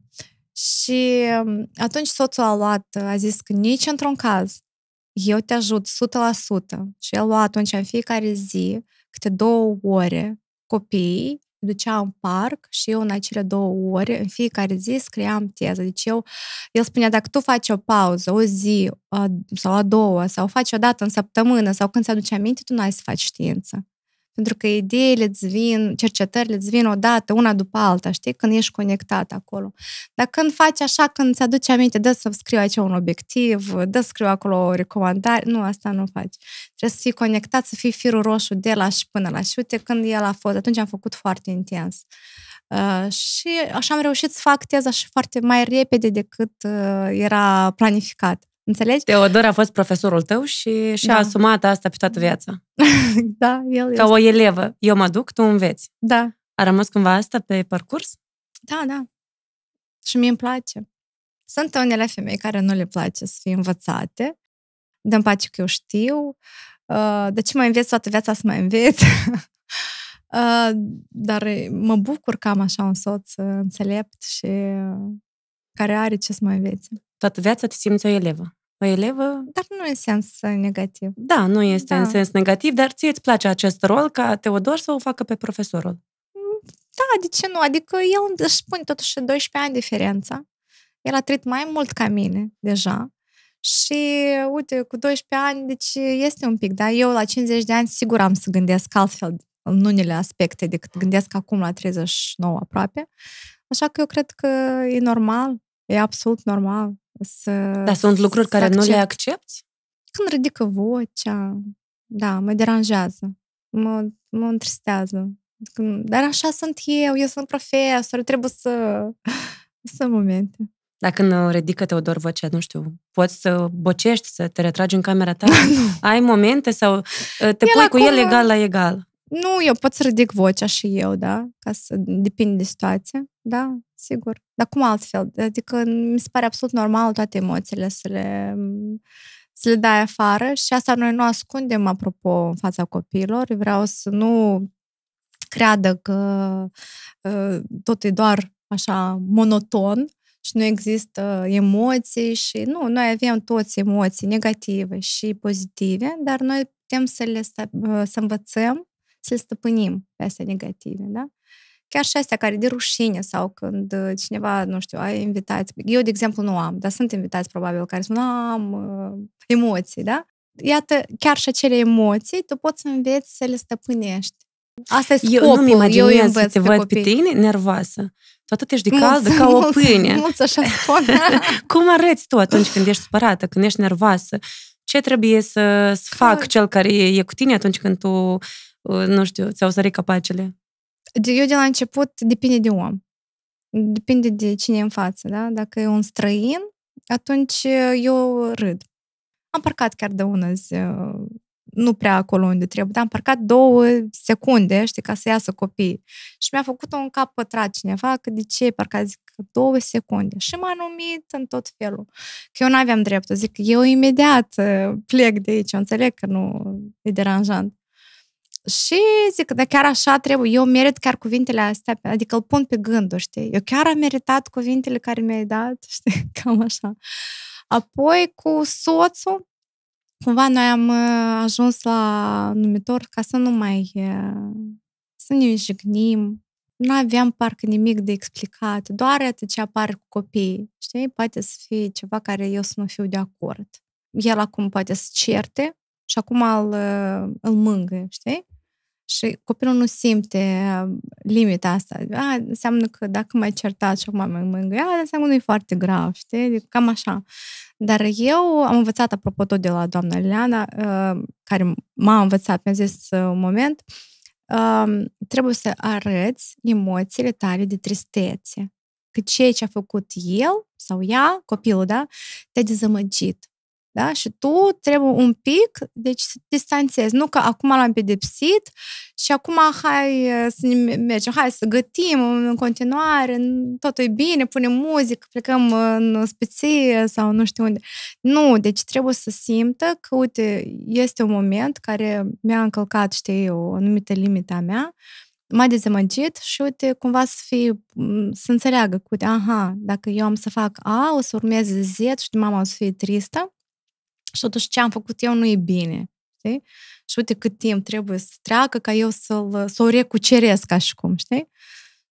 Și um, atunci soțul a luat, a zis că nici într-un caz eu te ajut 100%. Și el a luat atunci în fiecare zi câte două ore copiii ducea în parc și eu în acele două ore, în fiecare zi scriam teza. Deci eu, el spunea, dacă tu faci o pauză, o zi a, sau a doua, sau faci o dată în săptămână, sau când se aduce aminte, tu n-ai să faci știință. Pentru că ideile îți vin, cercetările îți vin odată, una după alta, știi? Când ești conectat acolo. Dar când faci așa, când îți aduce aminte, dă să scriu aici un obiectiv, dă să scriu acolo o recomandare, nu, asta nu faci. Trebuie să fii conectat, să fii firul roșu de la și până la și uite când el a fost, atunci am făcut foarte intens. Uh, și așa am reușit să fac teza și foarte mai repede decât uh, era planificat. Înțelegi? Teodor a fost profesorul tău și și-a da. asumat asta pe toată viața. da, el Ca este. o elevă. Eu mă duc, tu înveți. Da. A rămas cumva asta pe parcurs? Da, da. Și mie îmi place. Sunt unele femei care nu le place să fie învățate. Dăm pace că eu știu. Uh, de ce mai înveți toată viața să mai înveți? Uh, dar mă bucur că am așa un soț înțelept și care are ce să mai înveți. Toată viața te simți o elevă o elevă. Dar nu în sens uh, negativ. Da, nu este da. în sens negativ, dar ție îți place acest rol ca Teodor să o facă pe profesorul? Da, de ce nu? Adică el își pune totuși 12 ani diferența. El a trăit mai mult ca mine deja. Și, uite, cu 12 ani, deci este un pic, da? Eu la 50 de ani sigur am să gândesc altfel în unele aspecte decât gândesc acum la 39 aproape. Așa că eu cred că e normal, e absolut normal să... Dar sunt lucruri care accept. nu le accepti? Când ridică vocea, da, mă deranjează, mă, mă întristează. dar așa sunt eu, eu sunt profesor, trebuie să... să momente. Dacă nu uh, ridică Teodor vocea, nu știu, poți să bocești, să te retragi în camera ta? Ai momente sau uh, te el pui acum... cu el egal la egal? Nu, eu pot să ridic vocea și eu, da, ca să depinde de situație, da sigur. Dar cum altfel? Adică mi se pare absolut normal toate emoțiile să le, să le dai afară și asta noi nu ascundem, apropo, în fața copiilor. Vreau să nu creadă că ă, tot e doar așa monoton și nu există emoții și nu, noi avem toți emoții negative și pozitive, dar noi putem să le ă, să învățăm să le stăpânim pe astea negative, da? Chiar și astea care de rușine sau când uh, cineva, nu știu, ai invitați. Eu, de exemplu, nu am, dar sunt invitați probabil care spun, am uh, emoții, da? Iată, chiar și acele emoții, tu poți să înveți să le stăpânești. Asta e scopul. Eu nu-mi imaginez să te văd pe tine nervoasă. Tu atât ești de caldă ca o pâine. Mulți așa spun. Cum arăți tu atunci când ești supărată, când ești nervoasă? Ce trebuie să, să fac cel care e cu tine atunci când tu, uh, nu știu, ți-au sărit capacele? eu de la început depinde de om. Depinde de cine e în față, da? Dacă e un străin, atunci eu râd. Am parcat chiar de una zi, nu prea acolo unde trebuie, dar am parcat două secunde, știi, ca să iasă copii. Și mi-a făcut un cap pătrat cineva, că de ce parcat, zic, două secunde. Și m-a numit în tot felul. Că eu nu aveam dreptul. Zic, eu imediat plec de aici, eu înțeleg că nu e deranjant. Și zic, dar chiar așa trebuie, eu merit chiar cuvintele astea, adică îl pun pe gândul, știi? Eu chiar am meritat cuvintele care mi-ai dat, știi? Cam așa. Apoi cu soțul, cumva noi am uh, ajuns la numitor ca să nu mai uh, să ne jignim, nu aveam parcă nimic de explicat, doar atât ce apare cu copiii, știi? Poate să fie ceva care eu să nu fiu de acord. El acum poate să certe și acum îl, uh, îl mângă, știi? Și copilul nu simte uh, limita asta. A, înseamnă că dacă m-ai certat și acum mă mângâia, înseamnă că nu e foarte grav, știi? Deci cam așa. Dar eu am învățat, apropo, tot de la doamna Ileana, uh, care m-a învățat, mi-a zis uh, un moment, um, trebuie să arăți emoțiile tale de tristețe. Că ceea ce a făcut el sau ea, copilul, da, te-a dezamăgit. Da? Și tu trebuie un pic, deci să te distanțezi. Nu că acum l-am pedepsit și acum hai uh, să ne mergem, hai să gătim în continuare, totul e bine, punem muzică, plecăm în speție sau nu știu unde. Nu, deci trebuie să simtă că, uite, este un moment care mi-a încălcat, știi eu, o anumită limita mea, m-a dezamăgit și uite cumva să fie, să înțeleagă că, uite, aha, dacă eu am să fac A, o să urmeze Z și mama o să fie tristă, și totuși ce am făcut eu nu e bine. Știi? Și uite cât timp trebuie să treacă ca eu să-l, să o recuceresc ca și cum, știi?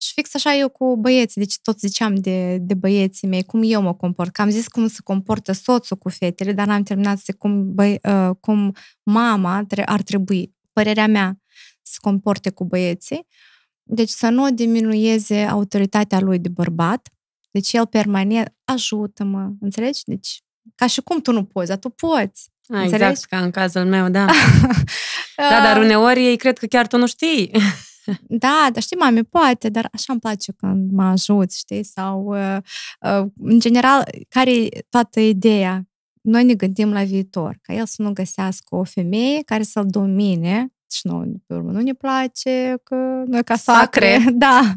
Și fix așa eu cu băieții, deci tot ziceam de, de băieții mei, cum eu mă comport, că am zis cum se comportă soțul cu fetele, dar n-am terminat să cum, bă, ă, cum mama ar trebui, părerea mea, să se comporte cu băieții. Deci să nu diminueze autoritatea lui de bărbat, deci el permanent ajută-mă, înțelegi? Deci ca și cum tu nu poți, dar tu poți. A, ah, exact, ca în cazul meu, da. Uh, da, dar uneori ei cred că chiar tu nu știi. Da, dar știi, mami, poate, dar așa îmi place când mă ajut, știi? Sau, uh, uh, în general, care e toată ideea? Noi ne gândim la viitor, ca el să nu găsească o femeie care să-l domine și nouă pe urmă nu ne place, că noi ca sacre, sacre. da.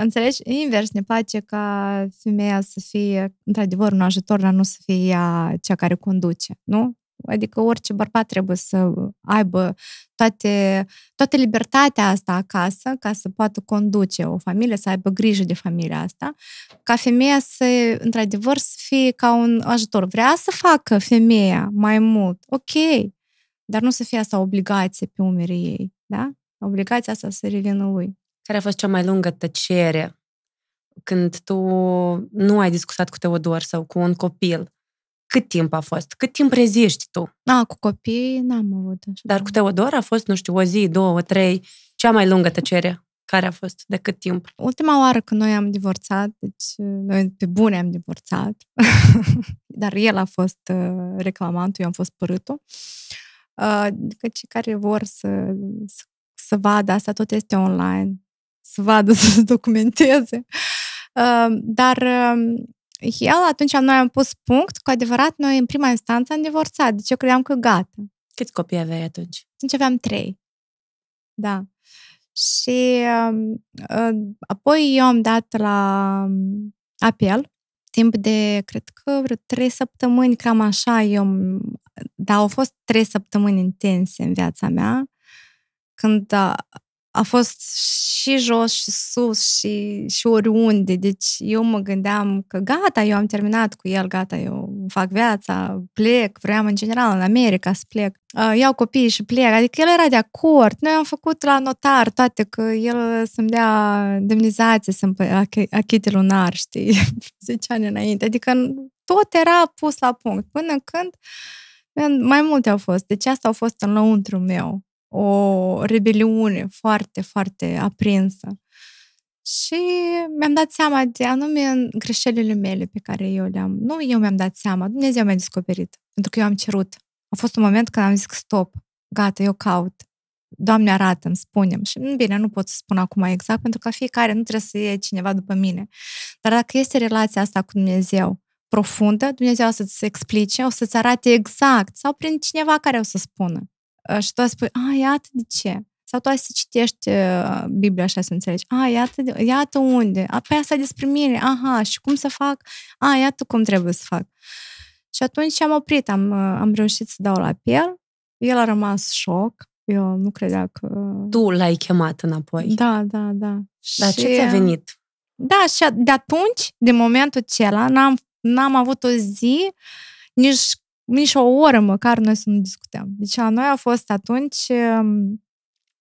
Înțelegi? Invers, ne place ca femeia să fie, într-adevăr, un ajutor, dar nu să fie ea cea care conduce, nu? Adică orice bărbat trebuie să aibă toate, toată libertatea asta acasă, ca să poată conduce o familie, să aibă grijă de familia asta, ca femeia să, într-adevăr, să fie ca un ajutor. Vrea să facă femeia mai mult, ok, dar nu să fie asta obligație pe umerii ei, da? Obligația asta să revină lui. Care a fost cea mai lungă tăcere când tu nu ai discutat cu Teodor sau cu un copil? Cât timp a fost? Cât timp reziști tu? Da, cu copii n-am avut așa. Dar cu Teodor a fost, nu știu, o zi, două, trei, cea mai lungă tăcere care a fost? De cât timp? Ultima oară când noi am divorțat, deci noi pe bune am divorțat, dar el a fost uh, reclamantul, eu am fost părâtul. Uh, că cei care vor să, să, să vadă asta, tot este online, să vadă, să se documenteze. Uh, dar um, el, atunci noi am pus punct, cu adevărat, noi în prima instanță am divorțat, deci eu credeam că gata. Câți copii aveai atunci? Atunci aveam trei. Da. Și um, uh, apoi eu am dat la um, apel timp de, cred că, vreo trei săptămâni, cam așa, eu... Dar au fost trei săptămâni intense în viața mea, când a fost și jos și sus și, și oriunde. Deci eu mă gândeam că gata, eu am terminat cu el, gata, eu fac viața, plec, vreau în general în America să plec. Uh, iau copii și plec. Adică el era de acord. Noi am făcut la notar toate că el să-mi dea demnizație, să-mi achite lunar, știi, 10 ani înainte. Adică tot era pus la punct. Până când mai multe au fost. Deci asta au fost în lăuntru meu o rebeliune foarte, foarte aprinsă. Și mi-am dat seama de anume greșelile mele pe care eu le-am... Nu eu mi-am dat seama, Dumnezeu mi-a descoperit, pentru că eu am cerut. A fost un moment când am zis stop, gata, eu caut. Doamne, arată îmi spunem. Și mm, bine, nu pot să spun acum exact, pentru că fiecare nu trebuie să iei cineva după mine. Dar dacă este relația asta cu Dumnezeu profundă, Dumnezeu o să-ți explice, o să-ți arate exact, sau prin cineva care o să spună. Ă, și tu ai spui, a, iată de ce. Sau tu ai să citești ă, Biblia așa să înțelegi. A, iată, de, iată unde. A, pe asta despre mine. Aha, și cum să fac? A, iată cum trebuie să fac. Și atunci am oprit, am, ă, am reușit să dau la apel. El a rămas șoc. Eu nu credeam că... Tu l-ai chemat înapoi. Da, da, da. Dar și... ce ți-a venit? Da, și de atunci, de momentul acela, n-am, n-am avut o zi, nici nici o oră măcar noi să nu discutăm. Deci a noi a fost atunci, ehm,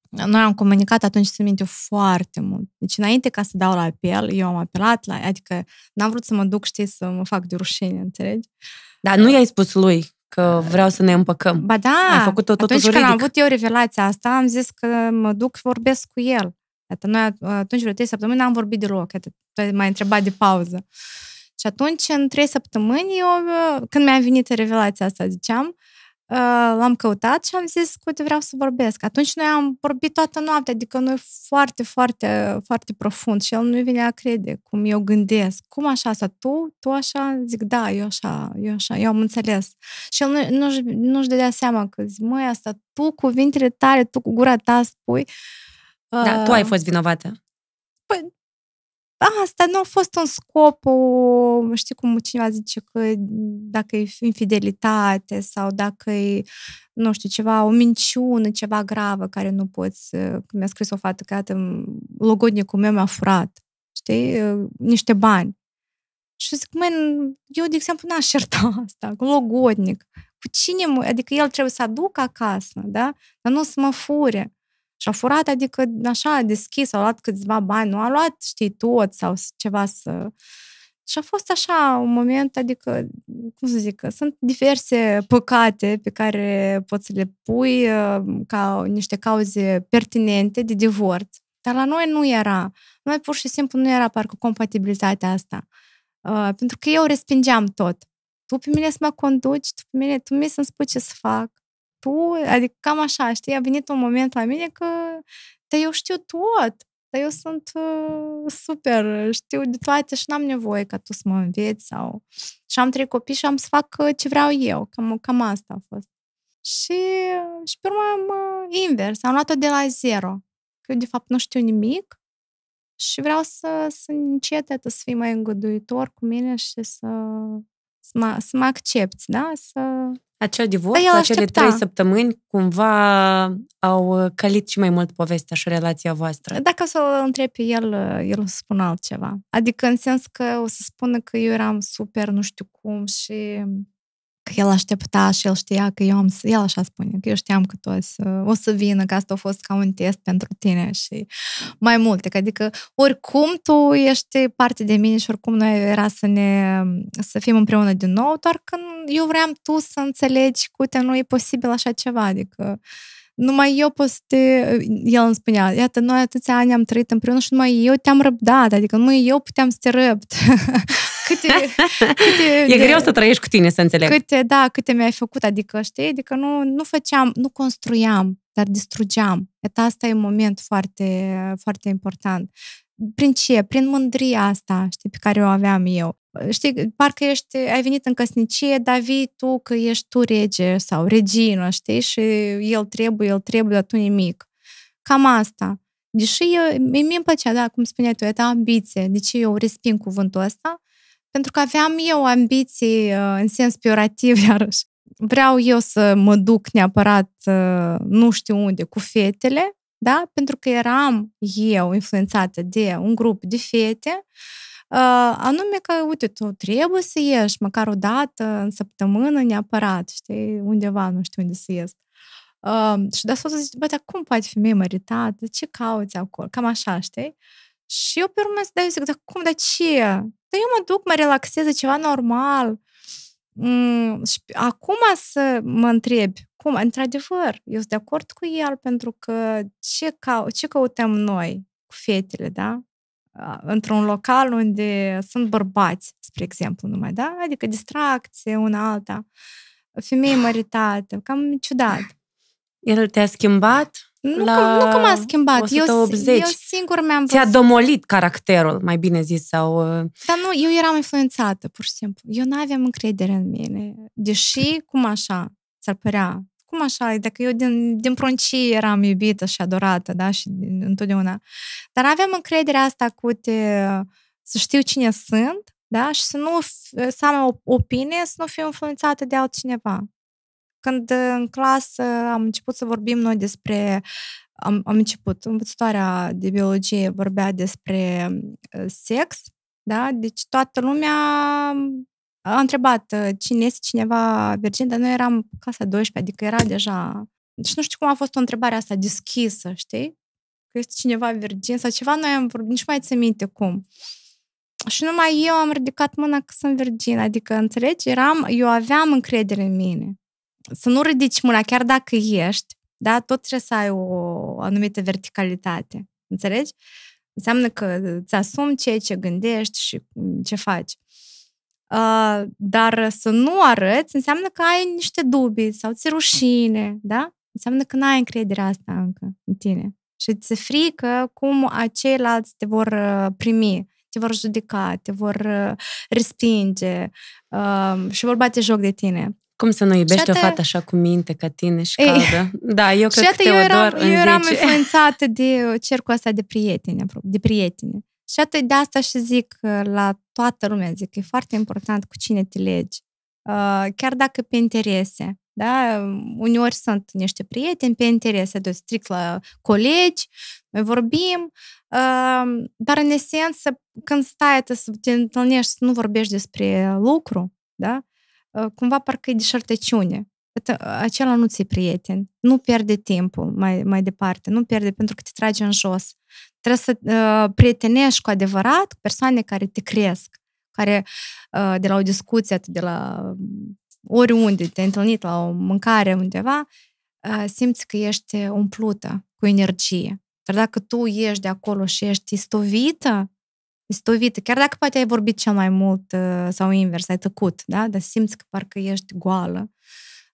noi am comunicat atunci, să minte, foarte mult. Deci înainte ca să dau la apel, eu am apelat la, adică n-am vrut să mă duc, știi, să mă fac de rușine, înțelegi? Dar nu i-ai spus lui că vreau să ne împăcăm. Ba da, am făcut tot, atunci juridic. când am avut eu revelația asta, am zis că mă duc, vorbesc cu el. Iată, noi atunci vreo trei săptămâni n-am vorbit deloc, atât. m-ai întrebat de pauză. Și atunci, în trei săptămâni, eu, uh, când mi-a venit revelația asta, ziceam, uh, l-am căutat și am zis că uite, vreau să vorbesc. Atunci noi am vorbit toată noaptea, adică noi foarte, foarte, foarte profund și el nu i venea a crede cum eu gândesc. Cum așa asta? Tu? Tu așa? Zic, da, eu așa, eu așa, eu am înțeles. Și el nu, nu-și, nu-și dădea seama că zic, măi, asta tu, cuvintele tale, tu cu gura ta spui. Da, uh, tu ai uh, fost vinovată asta nu a fost un scop, o, știi cum cineva zice că dacă e infidelitate sau dacă e, nu știu, ceva, o minciună, ceva gravă care nu poți, uh, mi-a scris o fată că iată, logodnicul meu mi-a furat, știi, uh, niște bani. Și zic, măi, eu, de exemplu, n-aș ierta asta, logodnic. Cu cine, adică el trebuie să aducă acasă, da? Dar nu să mă fure. Și a furat, adică așa a deschis, a luat câțiva bani, nu a luat, știi, tot sau ceva să... Și a fost așa un moment, adică, cum să zic, sunt diverse păcate pe care poți să le pui ă, ca niște cauze pertinente de divorț. Dar la noi nu era. Noi pur și simplu nu era parcă compatibilitatea asta. Uh, pentru că eu respingeam tot. Tu pe mine să mă conduci, tu pe mine, tu mi să-mi spui ce să fac tu, adică cam așa, știi, a venit un moment la mine că, te eu știu tot, dar eu sunt uh, super, știu de toate și n-am nevoie ca tu să mă înveți sau... Și am trei copii și am să fac uh, ce vreau eu, cam, cam asta a fost. Și, uh, și pe urmă, uh, invers, am luat-o de la zero, că eu de fapt nu știu nimic și vreau să, să încet, să fii mai îngăduitor cu mine și să să mă, să mă accepti, da? Să... Acea păi, divorț, acele trei săptămâni, cumva au uh, calit și mai mult povestea și relația voastră. Dacă o să o întreb pe el, uh, el o să spună altceva. Adică în sens că o să spună că eu eram super, nu știu cum, și că el aștepta și el știa că eu am, el așa spune, că eu știam că toți o uh, să, o să vină, că asta a fost ca un test pentru tine și mai multe, că adică oricum tu ești parte de mine și oricum noi era să ne, să fim împreună din nou, doar că eu vreau tu să înțelegi cu te nu e posibil așa ceva, adică numai eu pot să te... Uh, el îmi spunea, iată, noi atâția ani am trăit împreună și numai eu te-am răbdat, adică numai eu puteam să te răbd. câte, câte E de, greu să trăiești cu tine, să înțeleg. Câte, da, câte mi-ai făcut, adică, știi, adică nu, nu făceam, nu construiam, dar distrugeam. Et asta e un moment foarte, foarte important. Prin ce? Prin mândria asta, știi, pe care o aveam eu. Știi, parcă ești, ai venit în căsnicie, dar vii tu că ești tu rege sau regină, știi, și el trebuie, el trebuie, dar tu nimic. Cam asta. Deși eu, mie îmi plăcea, da, cum spuneai tu, e ta ambiție. Deci eu resping cuvântul ăsta, pentru că aveam eu ambiții uh, în sens piorativ, iarăși. Vreau eu să mă duc neapărat uh, nu știu unde cu fetele, da? pentru că eram eu influențată de un grup de fete, uh, anume că, uite, tu trebuie să ieși măcar o dată în săptămână neapărat, știi, undeva, nu știu unde să ies. Uh, și de soțul zice, bă, dar cum poate fi măritat? ce cauți acolo? Cam așa, știi? Și eu pe urmă zic, dar cum, dar ce? Dar păi eu mă duc, mă relaxez, e ceva normal. Mm, și acum să mă întrebi, cum, într-adevăr, eu sunt de acord cu el pentru că ce, ca, ce căutăm noi cu fetele, da? Într-un local unde sunt bărbați, spre exemplu, numai, da? Adică distracție, una alta, femei măritată, cam ciudat. El te-a schimbat? Nu, la că, nu că m-a schimbat. 180. Eu, eu singur mi-am văzut. Ți-a domolit caracterul, mai bine zis, sau... Uh, Dar nu, eu eram influențată, pur și simplu. Eu nu aveam încredere în mine. Deși, cum așa, ți-ar părea, cum așa, dacă eu din, din pruncie eram iubită și adorată, da, și întotdeauna. Dar aveam încrederea asta cu te, să știu cine sunt, da, și să nu să am o opinie, să nu fiu influențată de altcineva. Când în clasă am început să vorbim noi despre am, am început, învățătoarea de biologie vorbea despre uh, sex, da? Deci toată lumea a întrebat uh, cine este cineva virgin, dar noi eram clasa 12, adică era deja... Deci nu știu cum a fost o întrebare asta deschisă, știi? Că este cineva virgin sau ceva, noi am vorbit, nici mai ți minte cum. Și numai eu am ridicat mâna că sunt virgin, adică, înțelegi, eram, eu aveam încredere în mine să nu ridici mâna, chiar dacă ești, da, tot trebuie să ai o anumită verticalitate. Înțelegi? Înseamnă că îți asumi ceea ce gândești și ce faci. Uh, dar să nu arăți înseamnă că ai niște dubii sau ți rușine, da? Înseamnă că n-ai încrederea asta încă în tine. Și ți frică cum ceilalți te vor uh, primi, te vor judeca, te vor uh, respinge și vor bate joc de tine. Cum să nu iubești iată, o fată așa cu minte ca tine și caldă? ei, caldă? Da, eu cred că te eu eram, în eu eram 10. influențată de cercul ăsta de prieteni, de prieteni. Și atât de asta și zic uh, la toată lumea, zic că e foarte important cu cine te legi. Uh, chiar dacă pe interese, da? Uneori sunt niște prieteni pe interese, de strict la colegi, noi vorbim, uh, dar în esență, când stai să te întâlnești, să nu vorbești despre lucru, da? Э, cumva parcă e deșertăciune. Acela nu ți-e prieten. Nu pierde timpul mai, mai departe. Nu pierde pentru că te trage în jos. Trebuie să uh, prietenești cu adevărat persoane care te cresc, care uh, de la o discuție, de la mm, oriunde te-ai întâlnit, la o mâncare undeva, uh, simți că ești umplută cu energie. Dar dacă tu ești de acolo și ești istovită istovită, Chiar dacă poate ai vorbit cel mai mult uh, sau invers, ai tăcut, da? dar simți că parcă ești goală,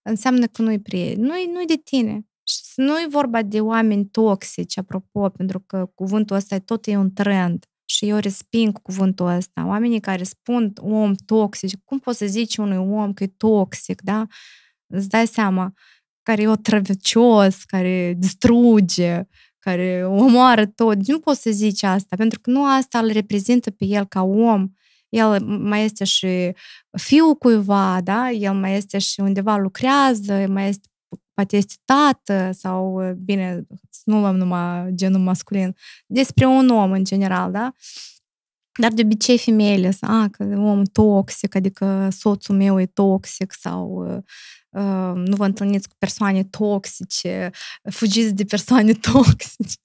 înseamnă că nu-i prieten, nu-i, nu-i de tine. Și nu-i vorba de oameni toxici, apropo, pentru că cuvântul ăsta tot e un trend. Și eu resping cuvântul ăsta. Oamenii care spun om toxic, cum poți să zici unui om că e toxic, da? Îți dai seama, care e otrăvicios, care distruge, care omoară tot. Deci nu poți să zici asta, pentru că nu asta îl reprezintă pe el ca om. El mai este și fiul cuiva, da? El mai este și undeva lucrează, mai este poate este tată sau, bine, nu luăm numai genul masculin, despre un om în general, da? Dar de obicei femeile sunt, a, că om toxic, adică soțul meu e toxic sau nu vă întâlniți cu persoane toxice, fugiți de persoane toxice.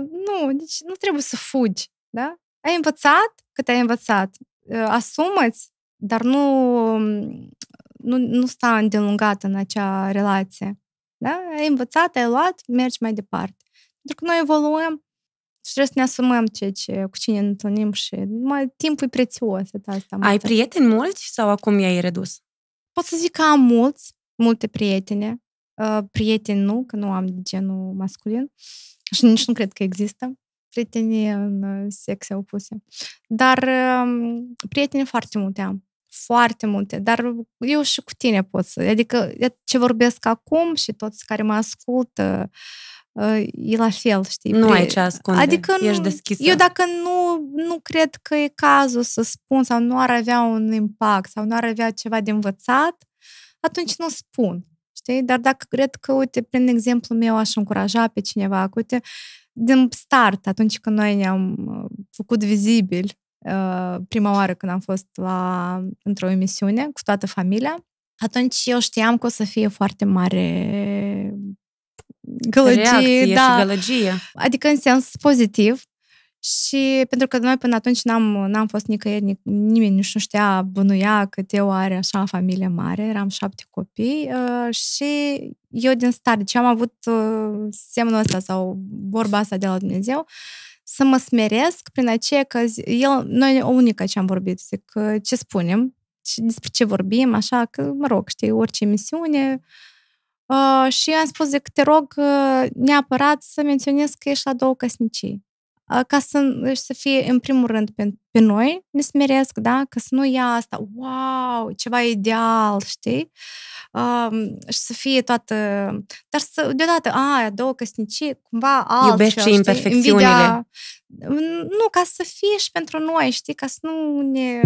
Nu, deci nu trebuie să fugi, da? Ai învățat cât ai învățat. Asumați, dar nu, nu, nu sta îndelungat în acea relație. Da? Ai învățat, ai luat, mergi mai departe. Pentru că noi evoluăm și trebuie să ne asumăm ce ce, cu cine ne întâlnim și mai, timpul e prețios. Asta, ai prieteni mulți sau acum i-ai redus? pot să zic că am mulți, multe prietene, uh, prieteni nu, că nu am de genul masculin și nici nu cred că există prieteni în uh, sexe opuse. Dar uh, prieteni foarte multe am foarte multe, dar eu și cu tine pot să, adică ce vorbesc acum și toți care mă ascultă, uh, Ă, e la fel, știi? Nu ai ce ascunde, adică nu, ești deschisă. Eu dacă nu, nu cred că e cazul să spun sau nu ar avea un impact sau nu ar avea ceva de învățat, atunci nu spun, știi? Dar dacă cred că, uite, prin exemplu meu aș încuraja pe cineva, că, uite, din start, atunci când noi ne-am ă, făcut vizibil ă, prima oară când am fost la, într-o emisiune cu toată familia, atunci eu știam că o să fie foarte mare gălăgie. Reacție da. și gălăgie. Adică în sens pozitiv. Și pentru că noi până atunci n-am, n-am fost nicăieri, nimeni nici nu știa, bănuia că eu are așa o familie mare, eram șapte copii uh, și eu din start, deci am avut uh, semnul ăsta sau vorba asta de la Dumnezeu, să mă smeresc prin aceea că el, noi unica ce am vorbit, zic, uh, ce spunem, despre ce vorbim, așa că, mă rog, știi, orice misiune, uh, Uh, și eu am spus de că te rog uh, neapărat să menționezi că ești la două căsnicii. Uh, ca să, să fie, în primul rând, pe, pe noi, ne smeresc, da? Că să nu ia asta, wow, ceva ideal, știi? Um, și să fie toată... Dar să, deodată, a, două căsnicii, cumva altfel, Iubești și imperfecțiunile. nu, ca să fie și pentru noi, știi? Ca să nu ne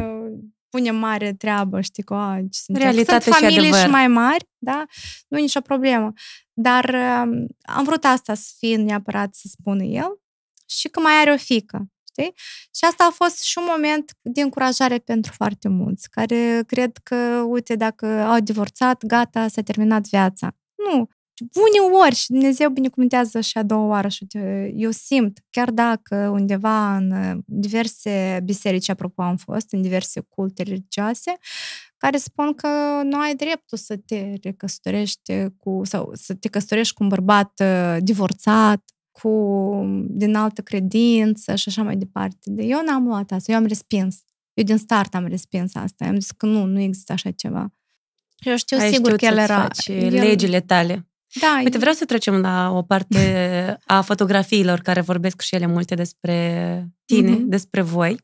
punem mare treabă, știi, cu a, ce sunt. Realitate sunt familii și, și mai mari, da? Nu e nicio problemă. Dar uh, am vrut asta să fie neapărat să spună el și că mai are o fică. Știi? Și asta a fost și un moment de încurajare pentru foarte mulți, care cred că, uite, dacă au divorțat, gata, s-a terminat viața. Nu, uneori și Dumnezeu binecuvântează și a doua oară și eu simt, chiar dacă undeva în uh, diverse biserici, apropo, am fost, în diverse culte religioase, care spun că nu ai dreptul să te recăsătorești cu, sau să te căsătorești cu un bărbat uh, divorțat, cu din altă credință și așa mai departe. De eu n-am luat asta, eu am respins. Eu din start am respins asta. Am zis că nu, nu există așa ceva. Eu știu Ai sigur că el era... El... legile tale. Da, Uite, vreau să trecem la o parte a fotografiilor care vorbesc și ele multe despre tine, mm-hmm. despre voi.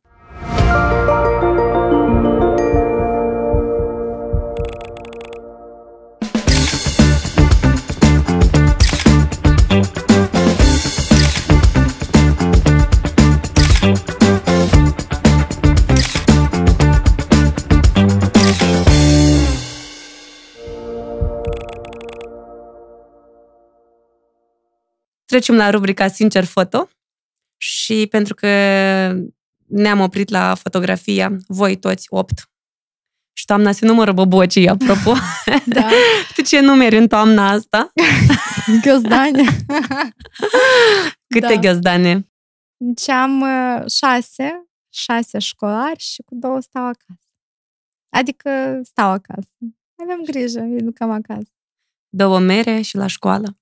trecem la rubrica Sincer Foto și pentru că ne-am oprit la fotografia, voi toți opt. Și toamna se numără bobocii, apropo. da. tu ce numeri în toamna asta? Găzdane. Câte da. găzdane? Deci am uh, șase, șase școlari și cu două stau acasă. Adică stau acasă. Avem grijă, îi ducăm acasă. Două mere și la școală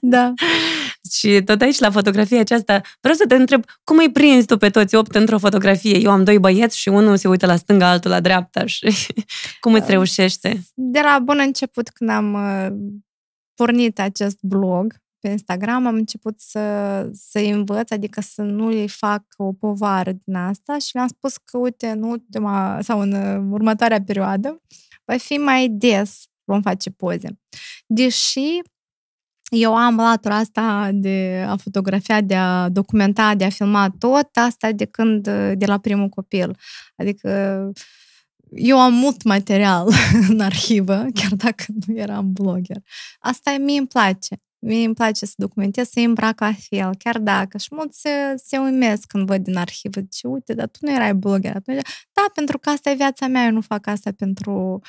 da. Și tot aici, la fotografia aceasta, vreau să te întreb, cum îi prinzi tu pe toți opt într-o fotografie? Eu am doi băieți și unul se uită la stânga, altul la dreapta. Și cum îți da. reușește? De la bun început, când am uh, pornit acest blog pe Instagram, am început să, să învăț, adică să nu îi fac o povară din asta și mi-am spus că, uite, în ultima sau în uh, următoarea perioadă, va fi mai des vom face poze. Deși eu am latura asta de a fotografia, de a documenta, de a filma tot asta de când, de la primul copil. Adică eu am mult material în arhivă, chiar dacă nu eram blogger. Asta mie îmi place. Mie îmi place să documentez, să îmbrac la fel, chiar dacă. Și mulți se, se uimesc când văd din arhivă. ce uite, dar tu nu erai blogger atunci. Da, pentru că asta e viața mea, eu nu fac asta pentru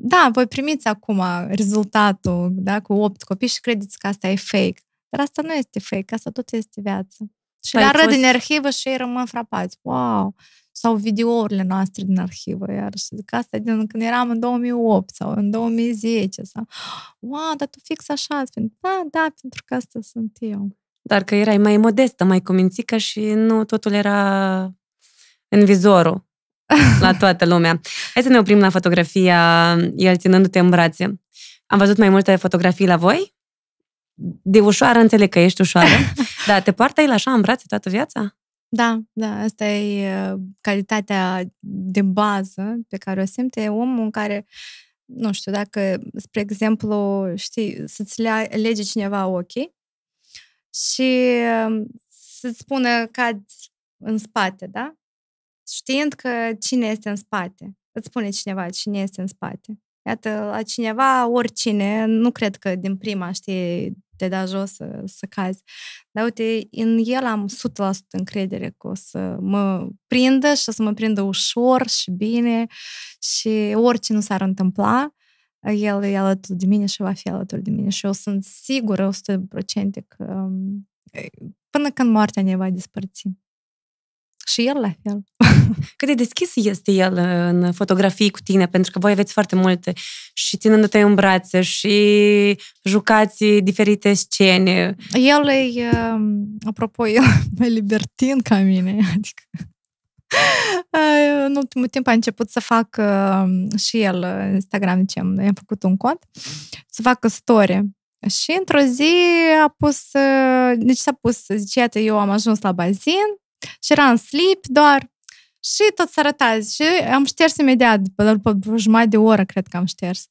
da, voi primiți acum rezultatul da, cu 8 copii și credeți că asta e fake. Dar asta nu este fake, asta tot este viață. Și păi, le arăt fost... din arhivă și ei rămân frapați. Wow! Sau videourile noastre din arhivă, iar și zic asta din când eram în 2008 sau în 2010 sau wow, dar tu fix așa, da, da, pentru că asta sunt eu. Dar că erai mai modestă, mai cumințică și nu totul era în vizorul la toată lumea. Hai să ne oprim la fotografia el ținându-te în brațe. Am văzut mai multe fotografii la voi? De ușoară înțeleg că ești ușoară, dar te poartă el așa în brațe toată viața? Da, da, asta e uh, calitatea de bază pe care o simte omul în care nu știu, dacă, spre exemplu, știi, să-ți lege cineva ochii și uh, să-ți spună cad în spate, da? știind că cine este în spate. Îți spune cineva cine este în spate. Iată, la cineva, oricine, nu cred că din prima, știe te da jos să, să cazi. Dar uite, în el am 100% încredere că o să mă prindă și o să mă prindă ușor și bine și orice nu s-ar întâmpla, el e alături de mine și va fi alături de mine. Și eu sunt sigură 100% că până când moartea ne va despărți. Și el la fel. Cât de deschis este el uh, în fotografii cu tine? Pentru că voi aveți foarte multe și ținându-te în brațe și jucați diferite scene. El e, um, apropo, el mai libertin ca mine. Adică uh, în ultimul timp a început să fac um, și el uh, Instagram, ce i-am făcut un cont, să facă story. Și într-o zi a pus, deci s-a pus, zice, iată, eu am ajuns la bazin, și era în slip doar. Și tot să arătați. Și am șters imediat, după jumătate de oră, cred că am șters.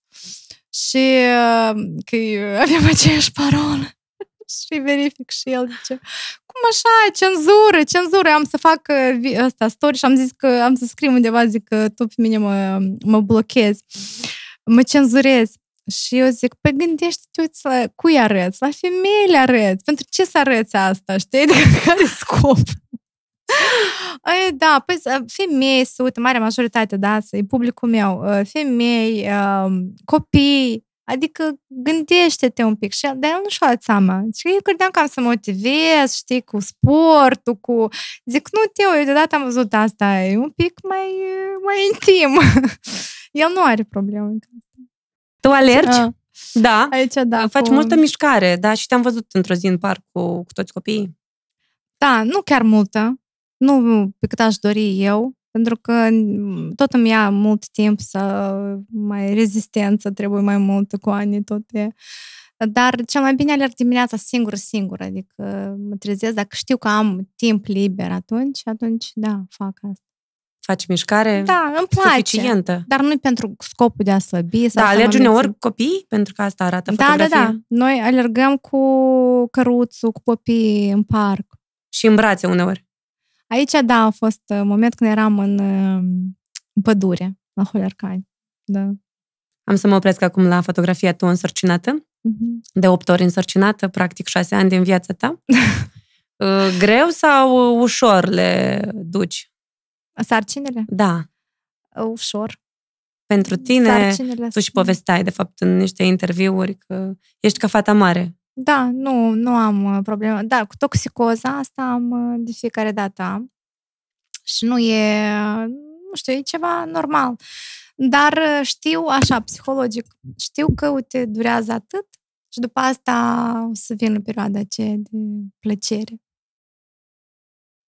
Și uh, că avem aceeași parolă. și verific și el zice, cum așa, cenzură, cenzură, am să fac asta, uh, story și am zis că am să scriu undeva, zic că tu pe mine mă, mă blochezi, mă cenzurez. Și eu zic, păi gândește-te, uite, la cui arăți? La femeile arăți. Pentru ce să arăți asta? Știi? De care scop? da, păi, femei sunt, marea majoritate, da, e publicul meu, ă, femei, ă, copii, Adică gândește-te un pic. Și, dar eu nu și-a seama. Și eu credeam că am să motivez, știi, cu sportul, cu... Zic, nu, te eu deodată am văzut asta. E un pic mai, mai intim. el nu are probleme. Tu alergi? A. Ă. Da. Aici, da. Faci cu... multă mișcare, da? Și te-am văzut într-o zi în parc cu, cu toți copiii. Da, nu chiar multă nu pe cât aș dori eu, pentru că tot îmi ia mult timp să mai rezistență, trebuie mai mult cu ani tot e. Dar cel mai bine alerg dimineața singură, singură, adică mă trezesc, dacă știu că am timp liber atunci, atunci da, fac asta. Faci mișcare da, îmi place, suficientă. Dar nu pentru scopul de a slăbi. Sau da, alergi uneori copii, pentru că asta arată da, fotografia. Da, da, da. Noi alergăm cu căruțul, cu copii în parc. Și în brațe uneori. Aici, da, a fost uh, moment când eram în, uh, în pădure, la Holercani. Da. Am să mă opresc acum la fotografia tu însărcinată, mm-hmm. de 8 ori însărcinată, practic 6 ani din viața ta. Uh, greu sau ușor le duci? Sarcinele? Da. Ușor. Pentru tine, tu și povesteai, de fapt, în niște interviuri că ești ca fata mare. Da, nu, nu am uh, probleme. Da, cu toxicoza asta am uh, de fiecare dată Și nu e, nu știu, e ceva normal. Dar uh, știu așa, psihologic, știu că, uite, durează atât și după asta o să vin în perioada aceea de plăcere.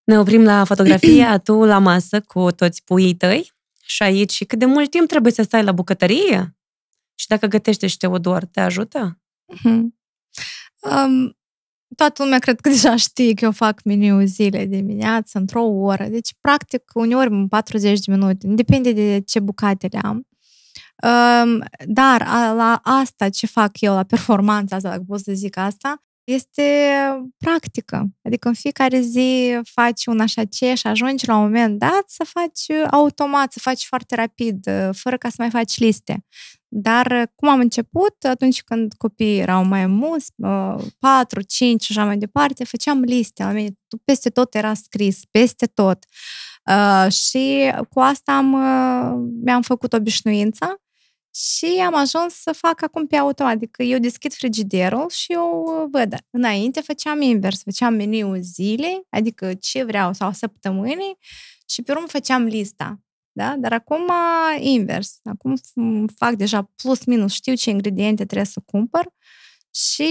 Ne oprim la fotografia, tu la masă cu toți puii tăi și aici. Și cât de mult timp trebuie să stai la bucătărie? Și dacă gătește și deci, Teodor, te ajută? Mm-hmm. Um, toată lumea cred că deja știe că eu fac meniu zile dimineață, într-o oră. Deci, practic, uneori în 40 de minute. Depinde de ce bucatele am. Um, dar a, la asta, ce fac eu, la performanța asta, dacă pot să zic asta, este practică. Adică în fiecare zi faci un așa ce și ajungi la un moment dat să faci uh, automat, să faci foarte rapid, uh, fără ca să mai faci liste. Dar uh, cum am început, atunci când copiii erau mai mulți, 4, uh, 5 și așa mai departe, făceam liste. peste tot era scris, peste tot. Uh, și cu asta am, mi-am făcut obișnuința și am ajuns să fac acum pe automat. Adică eu deschid frigiderul și eu văd. Înainte făceam invers, făceam meniul zilei, adică ce vreau, sau săptămânii, și pe urmă făceam lista. Da? Dar acum invers. Acum fac deja plus minus, știu ce ingrediente trebuie să cumpăr și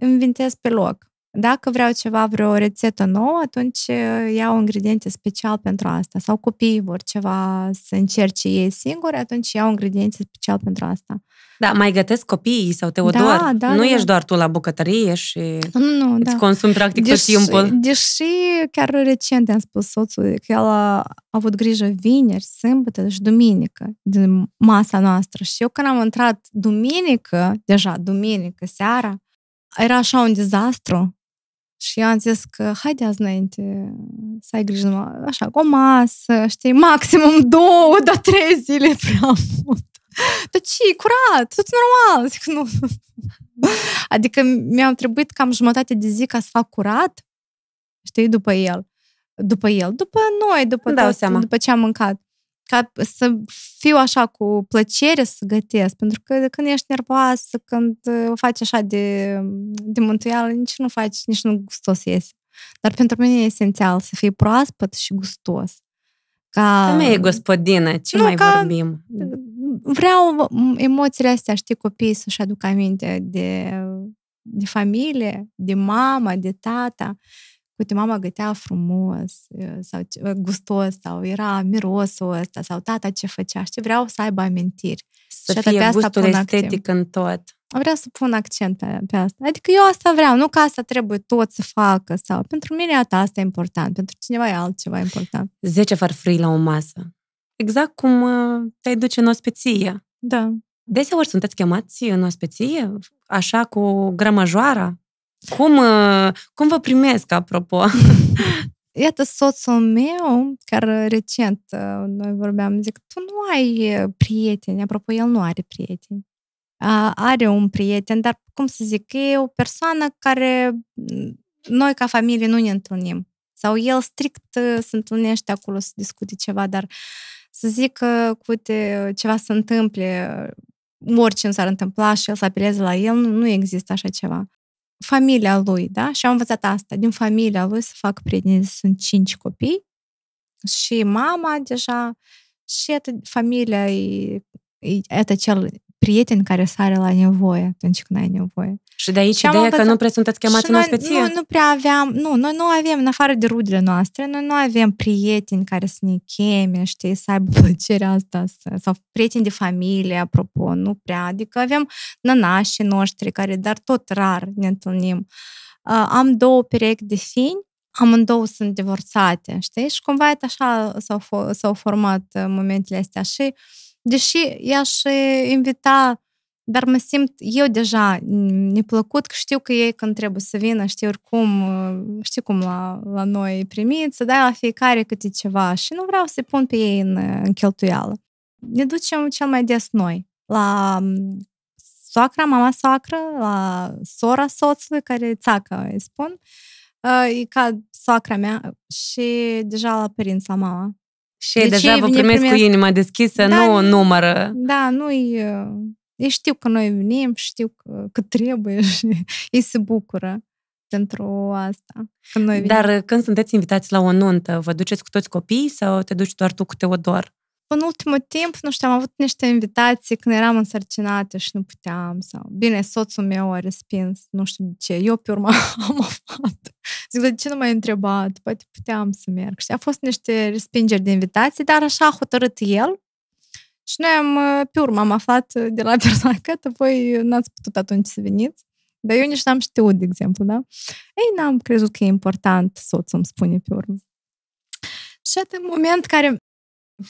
inventez pe loc. Dacă vreau ceva, vreo rețetă nouă, atunci uh, iau ingrediente special pentru asta. Sau copiii vor ceva să încerce ei singuri, atunci iau ingrediente special pentru asta. Da, mai gătesc copiii sau te da, odor. Da, da, nu da. ești doar tu la bucătărie și nu, nu, îți da. Consum practic deși, tot timpul. Deși chiar recent am spus soțul că el a avut grijă vineri, sâmbătă și duminică din masa noastră. Și eu când am intrat duminică, deja duminică seara, era așa un dezastru și eu am zis că haide azi înainte să ai grijă numai așa, o masă, știi, maximum două, dar trei zile prea mult. Dar ce, curat, tot normal. Zic, nu. Adică mi am trebuit cam jumătate de zi ca să fac curat, știi, după el. După el, după noi, după, da, tot, seama. după ce am mâncat ca să fiu așa cu plăcere să gătesc, pentru că când ești nervoasă, când uh, o faci așa de, de mântuială, nici nu faci, nici nu gustos iese. Dar pentru mine e esențial să fii proaspăt și gustos. Ca... Femeie gospodină, ce nu, mai ca... vorbim? Vreau emoțiile astea, știi, copiii să-și aducă aminte de, de familie, de mama, de tata uite, mama gătea frumos sau gustos sau era mirosul ăsta sau tata ce făcea și vreau să aibă amintiri. Să și fie asta gustul estetic în tot. Vreau să pun accent pe asta. Adică eu asta vreau, nu că asta trebuie tot să facă sau pentru mine asta e important, pentru cineva e altceva important. Zece farfurii la o masă. Exact cum uh, te-ai duce în ospeție. Da. Deseori sunteți chemați în ospeție, așa cu grămăjoara, cum, uh, cum vă primesc, apropo? Iată, soțul meu, care recent uh, noi vorbeam, zic, tu nu ai uh, prieteni, apropo, el nu are prieteni. Are un prieten, dar, cum să zic, e o persoană care mm, noi ca familie nu ne întâlnim. Sau el strict se întâlnește acolo să discute ceva, dar să zic că, uite, ceva se întâmple, orice nu s-ar întâmpla și el să apeleze la el, nu, nu există așa ceva familia lui, da? Și am învățat asta, din familia lui să fac prieteni. Sunt cinci copii și mama deja și familia e, e e cel prieteni care sare la nevoie atunci când ai nevoie. Și de aici și ideea că nu prea sunteți chemați în ospeție? Nu, nu prea aveam, nu, noi nu avem, în afară de rudele noastre, noi nu avem prieteni care să ne cheme, știi, să aibă plăcerea asta, să, sau prieteni de familie, apropo, nu prea, adică avem nănașii noștri care, dar tot rar ne întâlnim. Uh, am două perechi de fiini, amândouă sunt divorțate, știi? Și cumva așa s-au, fo- s-au format uh, momentele astea și uh, Deși i-aș invita, dar mă simt eu deja neplăcut, mm, că știu că ei când trebuie să vină, știu oricum, uh, știu cum la, la noi primiți, dai la fiecare câte ceva și nu vreau să-i pun pe ei în, în cheltuială. Ne ducem cel mai des noi la mm, soacra, mama soacră, la sora soțului, care țacă, îi spun, uh, e ca soacra mea și deja la părința mama. Și de deja vă primesc primesc... cu inima deschisă, da, nu o numără. Da, nu ei știu că noi venim, știu că, că trebuie și ei se bucură pentru asta. Când noi Dar uh, când sunteți invitați la o nuntă, vă duceți cu toți copiii sau te duci doar tu cu Teodor? în ultimul timp, nu știu, am avut niște invitații când eram însărcinată și nu puteam. Sau, bine, soțul meu a respins, nu știu de ce. Eu pe urmă am aflat. Zic, de ce nu m-ai întrebat? Poate puteam să merg. Și a fost niște respingeri de invitații, dar așa a hotărât el. Și noi am, pe urmă am aflat de la persoană că voi n-ați putut atunci să veniți. Dar eu nici n-am știut, de exemplu, da? Ei, n-am crezut că e important soțul îmi spune pe urmă. Și atât moment care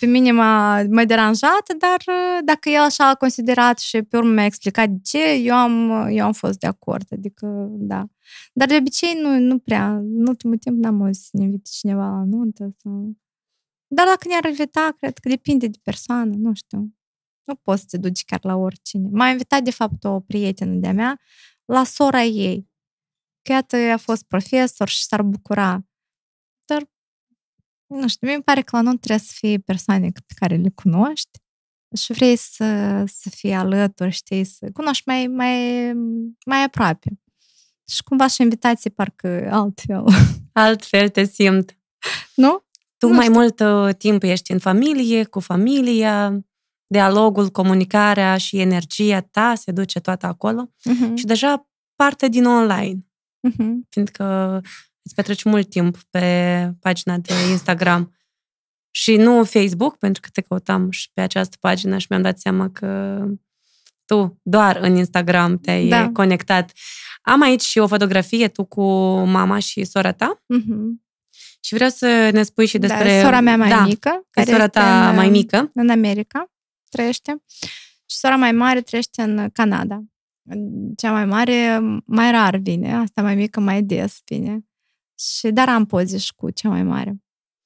pe mine m-a, m-a deranjat, dar uh, dacă el așa a considerat și pe urmă mi-a explicat de ce, eu am, uh, eu am fost de acord, adică da. Dar de obicei nu, nu prea, în ultimul timp n-am auzit să ne invite cineva la nuntă sau... Dar dacă ne-ar invita, cred că depinde de persoană, nu știu. Nu poți să te duci chiar la oricine. M-a invitat, de fapt, o prietenă de-a mea la sora ei. Că iată, a fost profesor și s-ar bucura nu știu, mi pare că la noi trebuie să fie persoane pe care le cunoști și vrei să, să fie alături, știi, să cunoști mai, mai, mai aproape. Și cumva și invitații parcă altfel. Altfel te simt. Nu? Tu nu mai știu. mult uh, timp ești în familie, cu familia, dialogul, comunicarea și energia ta se duce toată acolo uh-huh. și deja parte din online. Uh-huh. Fiindcă Îți petreci mult timp pe pagina de Instagram și nu Facebook, pentru că te căutam și pe această pagină și mi-am dat seama că tu doar în Instagram te-ai da. conectat. Am aici și o fotografie, tu cu mama și sora ta. Mm-hmm. Și vreau să ne spui și da, despre... Da, sora mea mai da, mică. Care sora ta în, mai mică. În America trăiește. Și sora mai mare trăiește în Canada. Cea mai mare mai rar vine, asta mai mică mai des vine. Și, dar am poze și cu cea mai mare.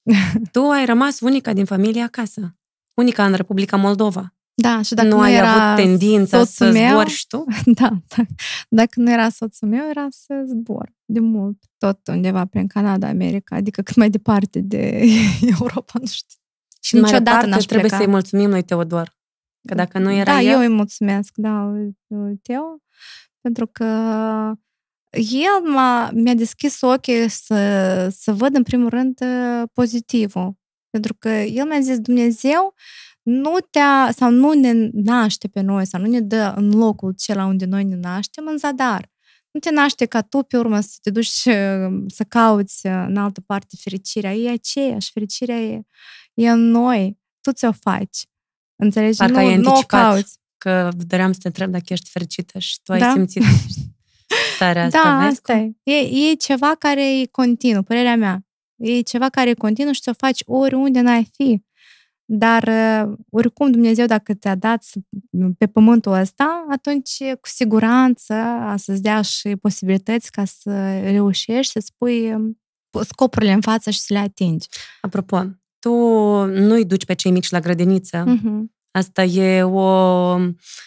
Tu ai rămas unica din familie acasă. Unica în Republica Moldova. Da, și dacă nu, nu ai era avut tendința să meu, zbori și tu? Da, da, dacă nu era soțul meu, era să zbor de mult, tot undeva prin Canada, America, adică cât mai departe de Europa, nu știu. Și în niciodată n-aș trebuie pleca. să-i mulțumim lui Teodor. Că dacă nu era da, el... eu îi mulțumesc, da, Teo, pentru că el m-a, mi-a deschis ochii să, să văd, în primul rând, pozitivul. Pentru că el mi-a zis, Dumnezeu nu te sau nu ne naște pe noi, sau nu ne dă în locul cel unde noi ne naștem, în zadar. Nu te naște ca tu, pe urmă, să te duci să cauți în altă parte fericirea. E aceeași, fericirea e, e în noi. Tu ți-o faci. Înțelegi? Parcă nu, ai nu o cauți. că doream să te întreb dacă ești fericită și tu da? ai simțit starea asta, da, asta e. e. ceva care e continuu, părerea mea. E ceva care e continuu și să o faci oriunde n-ai fi. Dar uh, oricum Dumnezeu, dacă te-a dat mm, pe pământul ăsta, atunci cu siguranță a să-ți dea și posibilități ca să reușești să-ți pui um, scopurile în față și să le atingi. Apropo, tu nu-i duci pe cei mici la grădiniță, uh-huh. Asta e o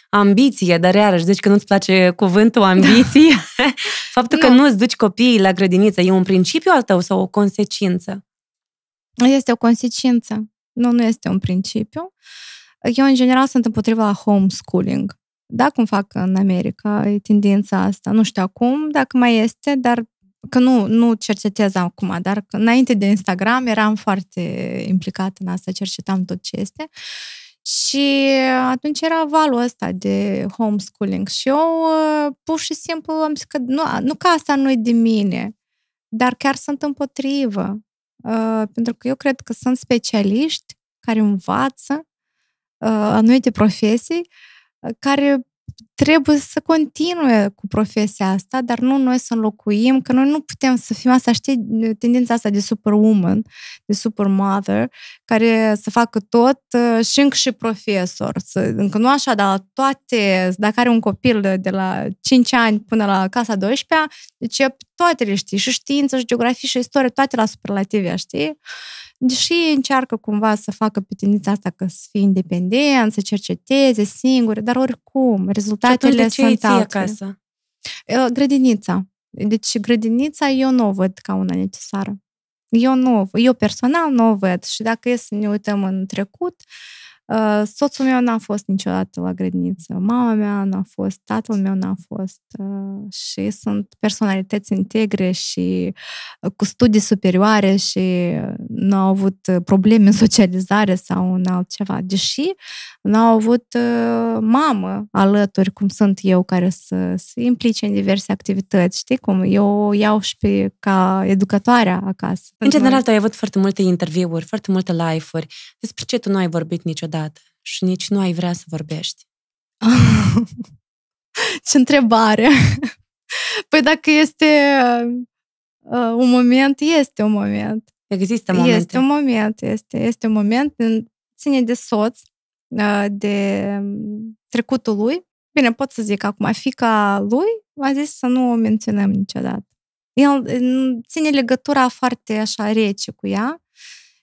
ambiție, dar iarăși, deci că nu-ți place cuvântul da. ambiție. Faptul nu. că nu-ți duci copiii la grădiniță e un principiu al tău sau o consecință? Este o consecință. Nu, nu este un principiu. Eu, în general, sunt împotriva la homeschooling. Da, cum fac în America, e tendința asta. Nu știu acum dacă mai este, dar că nu, nu cercetez acum, dar că înainte de Instagram eram foarte implicată în asta, cercetam tot ce este și atunci era valul ăsta de homeschooling și eu uh, pur și simplu am zis că nu, nu că asta nu e de mine, dar chiar sunt împotrivă. Uh, pentru că eu cred că sunt specialiști care învață uh, anumite profesii, uh, care trebuie să continue cu profesia asta, dar nu noi să înlocuim, că noi nu putem să fim asta, știi, tendința asta de superwoman, de supermother, care să facă tot și uh, încă și profesor. Să, încă nu așa, dar toate, dacă are un copil de la 5 ani până la casa 12-a, deci toate le știi, și știință, și geografie, și istorie, toate la superlative, știi? deși încearcă cumva să facă pe tendința asta că să fie independent, să cerceteze singur, dar oricum, rezultatul rezultatele de ce sunt ție acasă? Uh, grădinița. Deci grădinița eu nu o văd ca una necesară. Eu nu, eu personal nu o văd și dacă e să ne uităm în trecut, uh, soțul meu n-a fost niciodată la grădiniță, mama mea n-a fost, tatăl meu n-a fost uh, și sunt personalități integre și cu studii superioare și nu au avut probleme în socializare sau în altceva. Deși n-au avut ă, mamă alături, cum sunt eu, care să se implice în diverse activități, știi cum? Eu o iau și pe ca educatoarea acasă. În general, tu ai avut foarte multe interviuri, foarte multe live-uri. Despre ce tu nu ai vorbit niciodată și nici nu ai vrea să vorbești? ce întrebare! păi dacă este uh, un moment, este un moment. Există momente. Este un moment, este, este un moment. Ține de soț, Ă, de mm, trecutul lui. Bine, pot să zic acum, fica lui a zis să nu o menționăm niciodată. El mm, ține legătura foarte așa rece cu ea.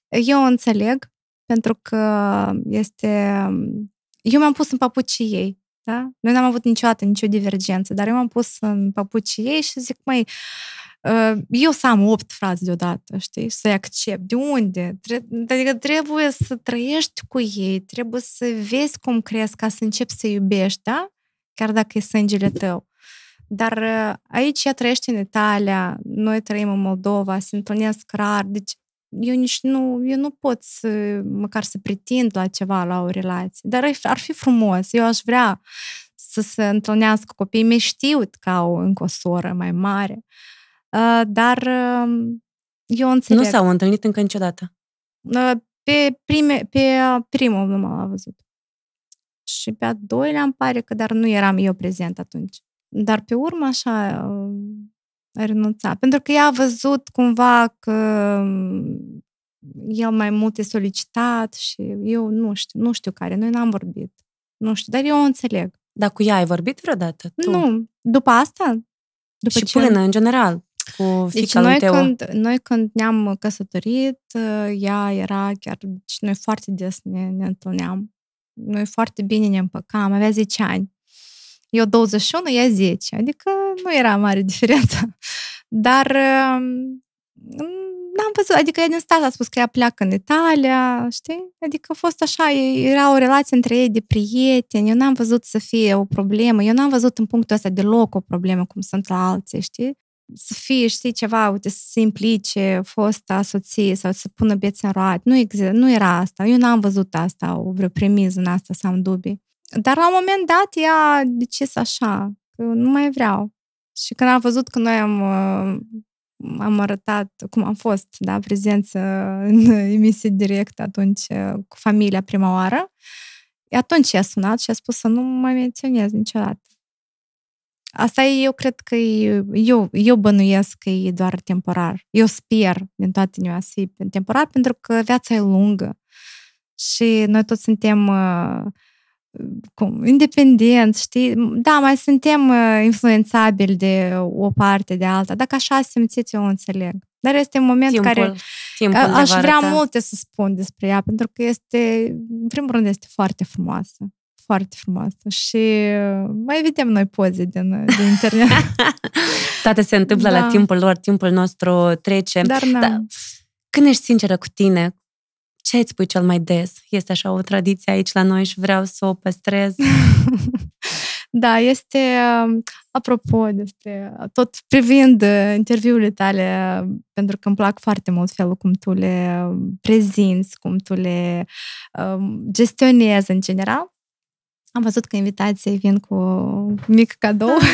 Eu o înțeleg, pentru că este... Mm, eu mi-am pus în papucii ei da? Noi n-am avut niciodată nicio divergență, dar eu m-am pus în papuci ei și zic, mai ă, eu să am opt frați deodată, știi, să-i accept. De unde? Adică trebuie să trăiești cu ei, trebuie să vezi cum crezi ca să începi să iubești, da? Chiar dacă e sângele tău. Dar ă, aici ea trăiește în Italia, noi trăim în Moldova, se întâlnesc rar, deci eu nici nu, eu nu pot să, măcar să pretind la ceva, la o relație. Dar ar fi frumos, eu aș vrea să se întâlnească copiii mei, știu că au încă o soră mai mare, ă, dar um, eu înțeleg. Nu s-au întâlnit încă niciodată? Ă, pe, prime, pe primul nu m-am văzut. Și pe a doilea îmi pare că, dar nu eram eu prezent atunci. Dar pe urmă, așa, um, a renunțat. Pentru că ea a văzut cumva că mm, el mai mult e solicitat și eu nu știu, nu știu care, noi n-am vorbit. Nu știu, dar eu o înțeleg. Dar cu ea ai vorbit vreodată? Tu? Nu. După asta? După și ce... până, în general, cu deci noi când, noi când ne-am căsătorit, ă, ea era chiar... Deci noi foarte des ne, ne întâlneam. Noi foarte bine ne împăcam. Avea 10 ani. Eu 21, ea 10. Adică nu era mare diferență. Dar um, n-am văzut, adică ea din stat a spus că ea pleacă în Italia, știi? Adică a fost așa, era o relație între ei de prieteni, eu n-am văzut să fie o problemă, eu n-am văzut în punctul ăsta deloc o problemă cum sunt la alții, știi? Să fie, știi, ceva, uite, să se implice fosta soție sau să pună bețe în roate. Nu, exist, nu era asta. Eu n-am văzut asta, o vreo premiză în asta, să am dubii. Dar la un moment dat ea a decis așa, că nu mai vreau. Și când am văzut că noi am, uh, am arătat cum am fost, da, prezență în emisie direct atunci uh, cu familia prima oară, atunci i-a sunat și a spus să nu mai menționez niciodată. Asta e, eu cred că e, eu, eu bănuiesc că e doar temporar. Eu sper din toată inima să fie temporar pentru că viața e lungă și noi toți suntem uh, cum, independenți, știi? Da, mai suntem uh, influențabili de o parte, de alta. Dacă așa simțiți, eu înțeleg. Dar este un moment timpul, care timpul uh, aș vrea multe să spun despre ea, pentru că este, în primul rând, este foarte frumoasă. Foarte frumoasă. Și uh, mai vedem noi poze din, din internet. Toate se întâmplă da. la timpul lor, timpul nostru trece. Dar, da. Când ești sinceră cu tine, ce îți spui cel mai des? Este așa o tradiție aici la noi și vreau să o păstrez. da, este, um, apropo, despre tot privind uh, interviurile tale, pentru că îmi plac foarte mult felul cum tu le um, prezinți, cum tu le um, gestionezi în general. Am văzut că invitații vin cu mic cadou. Da.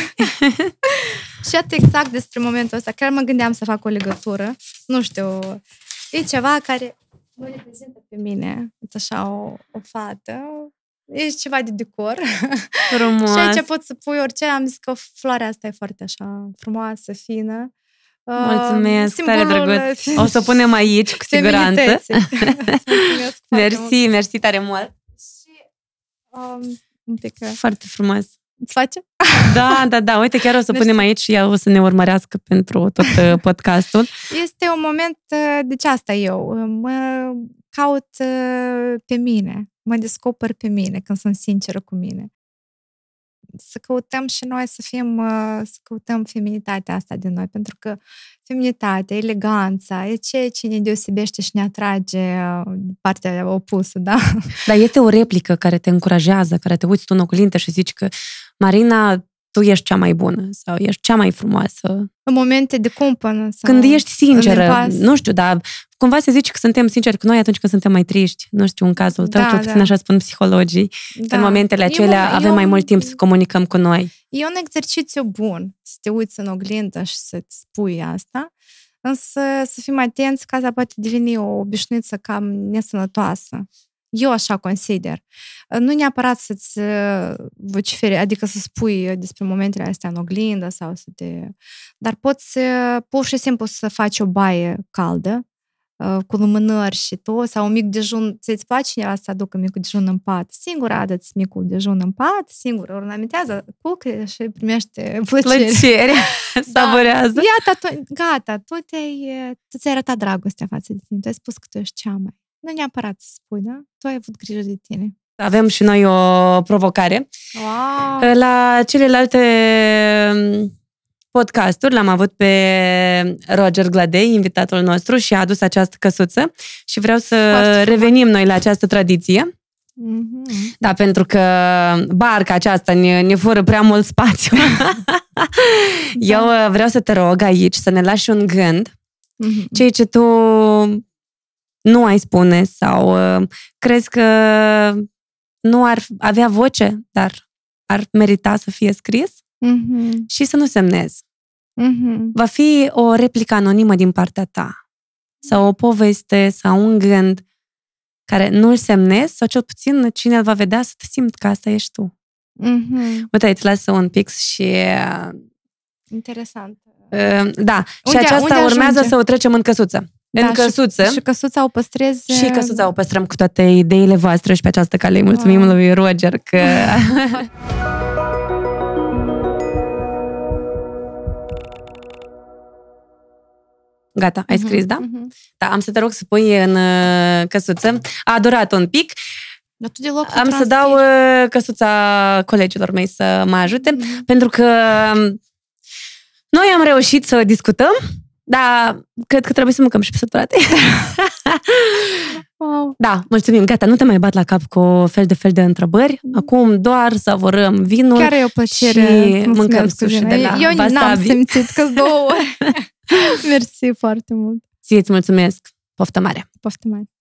Și atât exact despre momentul ăsta. Chiar mă gândeam să fac o legătură. Nu știu, e ceva care mă reprezintă pe mine. E așa o, o fată. Ești ceva de decor. Frumos. și aici poți să pui orice. Am zis că floarea asta e foarte așa frumoasă, fină. Mulțumesc, uh, tare drăguț. O să o punem aici, cu siguranță. mersi, mersi tare mult. Și, um, un pic. Foarte frumos. Îți face? Da, da, da. Uite, chiar o să deci... punem aici și eu o să ne urmărească pentru tot uh, podcastul. Este un moment, deci asta eu, uh, mă caut pe mine, mă descoper pe mine când sunt sinceră cu mine să căutăm și noi să fim, uh, să căutăm feminitatea asta din noi, pentru că feminitatea, eleganța, e ceea ce ne deosebește și ne atrage uh, partea opusă, da? Dar este o replică care te încurajează, care te uiți tu în oculinte și zici că Marina, tu ești cea mai bună sau ești cea mai frumoasă. În momente de cumpănă. Sau când ești sinceră, nu știu, dar cumva se zice că suntem sinceri cu noi atunci când suntem mai triști. Nu știu, în cazul tău, da, cel puțin da. așa spun psihologii. Da. În momentele acelea eu, avem eu, mai mult timp să comunicăm cu noi. E un exercițiu bun să te uiți în oglindă și să-ți spui asta, însă să fim atenți că asta poate deveni o obișnuință cam nesănătoasă. Eu așa consider. Ă, nu neapărat să-ți ă, vociferi, adică să spui ă, despre momentele astea în oglindă sau să te... Dar poți pur și simplu să faci o baie caldă cu lumânări și tot, sau un mic dejun, ți-ți place cineva să aducă micul dejun în pat, singur adă-ți micul dejun în pat, singur ornamentează, culcă și primește plăcere. Plăcere, da. saborează. Da. Iată, tu, gata, tu, te tu ți-ai arătat dragostea față de tine, tu ai spus că tu ești cea mai nu neapărat să spui, da? Tu ai avut grijă de tine. Avem și noi o provocare. Wow. La celelalte mm, podcasturi l-am avut pe Roger Gladei, invitatul nostru, și a adus această căsuță și vreau să Foarte revenim noi la această tradiție. Mm-hmm. Da, pentru că barca aceasta ne, ne fură prea mult spațiu. Eu da. uh, vreau să te rog aici să ne lași un gând. Mm-hmm. Ceea ce tu nu ai spune sau uh, crezi că nu ar avea voce, dar ar merita să fie scris mm-hmm. și să nu semnezi. Mm-hmm. Va fi o replică anonimă din partea ta sau o poveste sau un gând care nu-l semnezi sau cel puțin cine îl va vedea să te simt că asta ești tu. Mm-hmm. Uite, îți lasă un pix și... Interesant. Uh, da, Unde, și aceasta urmează ajunge? să o trecem în căsuță da, în căsuță. Și, și căsuța o păstrez. Și căsuța o păstrăm cu toate ideile voastre și pe această cale îi mulțumim oh. lui Roger că... Gata, ai scris, uh-huh, da? Uh-huh. Da, am să te rog să pui în uh, căsuță. A durat un pic. deloc am să dau uh, căsuța colegilor mei să mă ajute, uh-huh. pentru că um, noi am reușit să discutăm da, cred că trebuie să mâncăm și pe săturate. wow. Da, mulțumim, gata, nu te mai bat la cap cu fel de fel de întrebări. Mm. Acum doar savurăm vinul Chiar e o plăcere. și mulțumim, mâncăm sushi de la Eu wasabi. n-am simțit că două ori. Mersi foarte mult. Ție îți mulțumesc. Poftă mare! Poftă mare!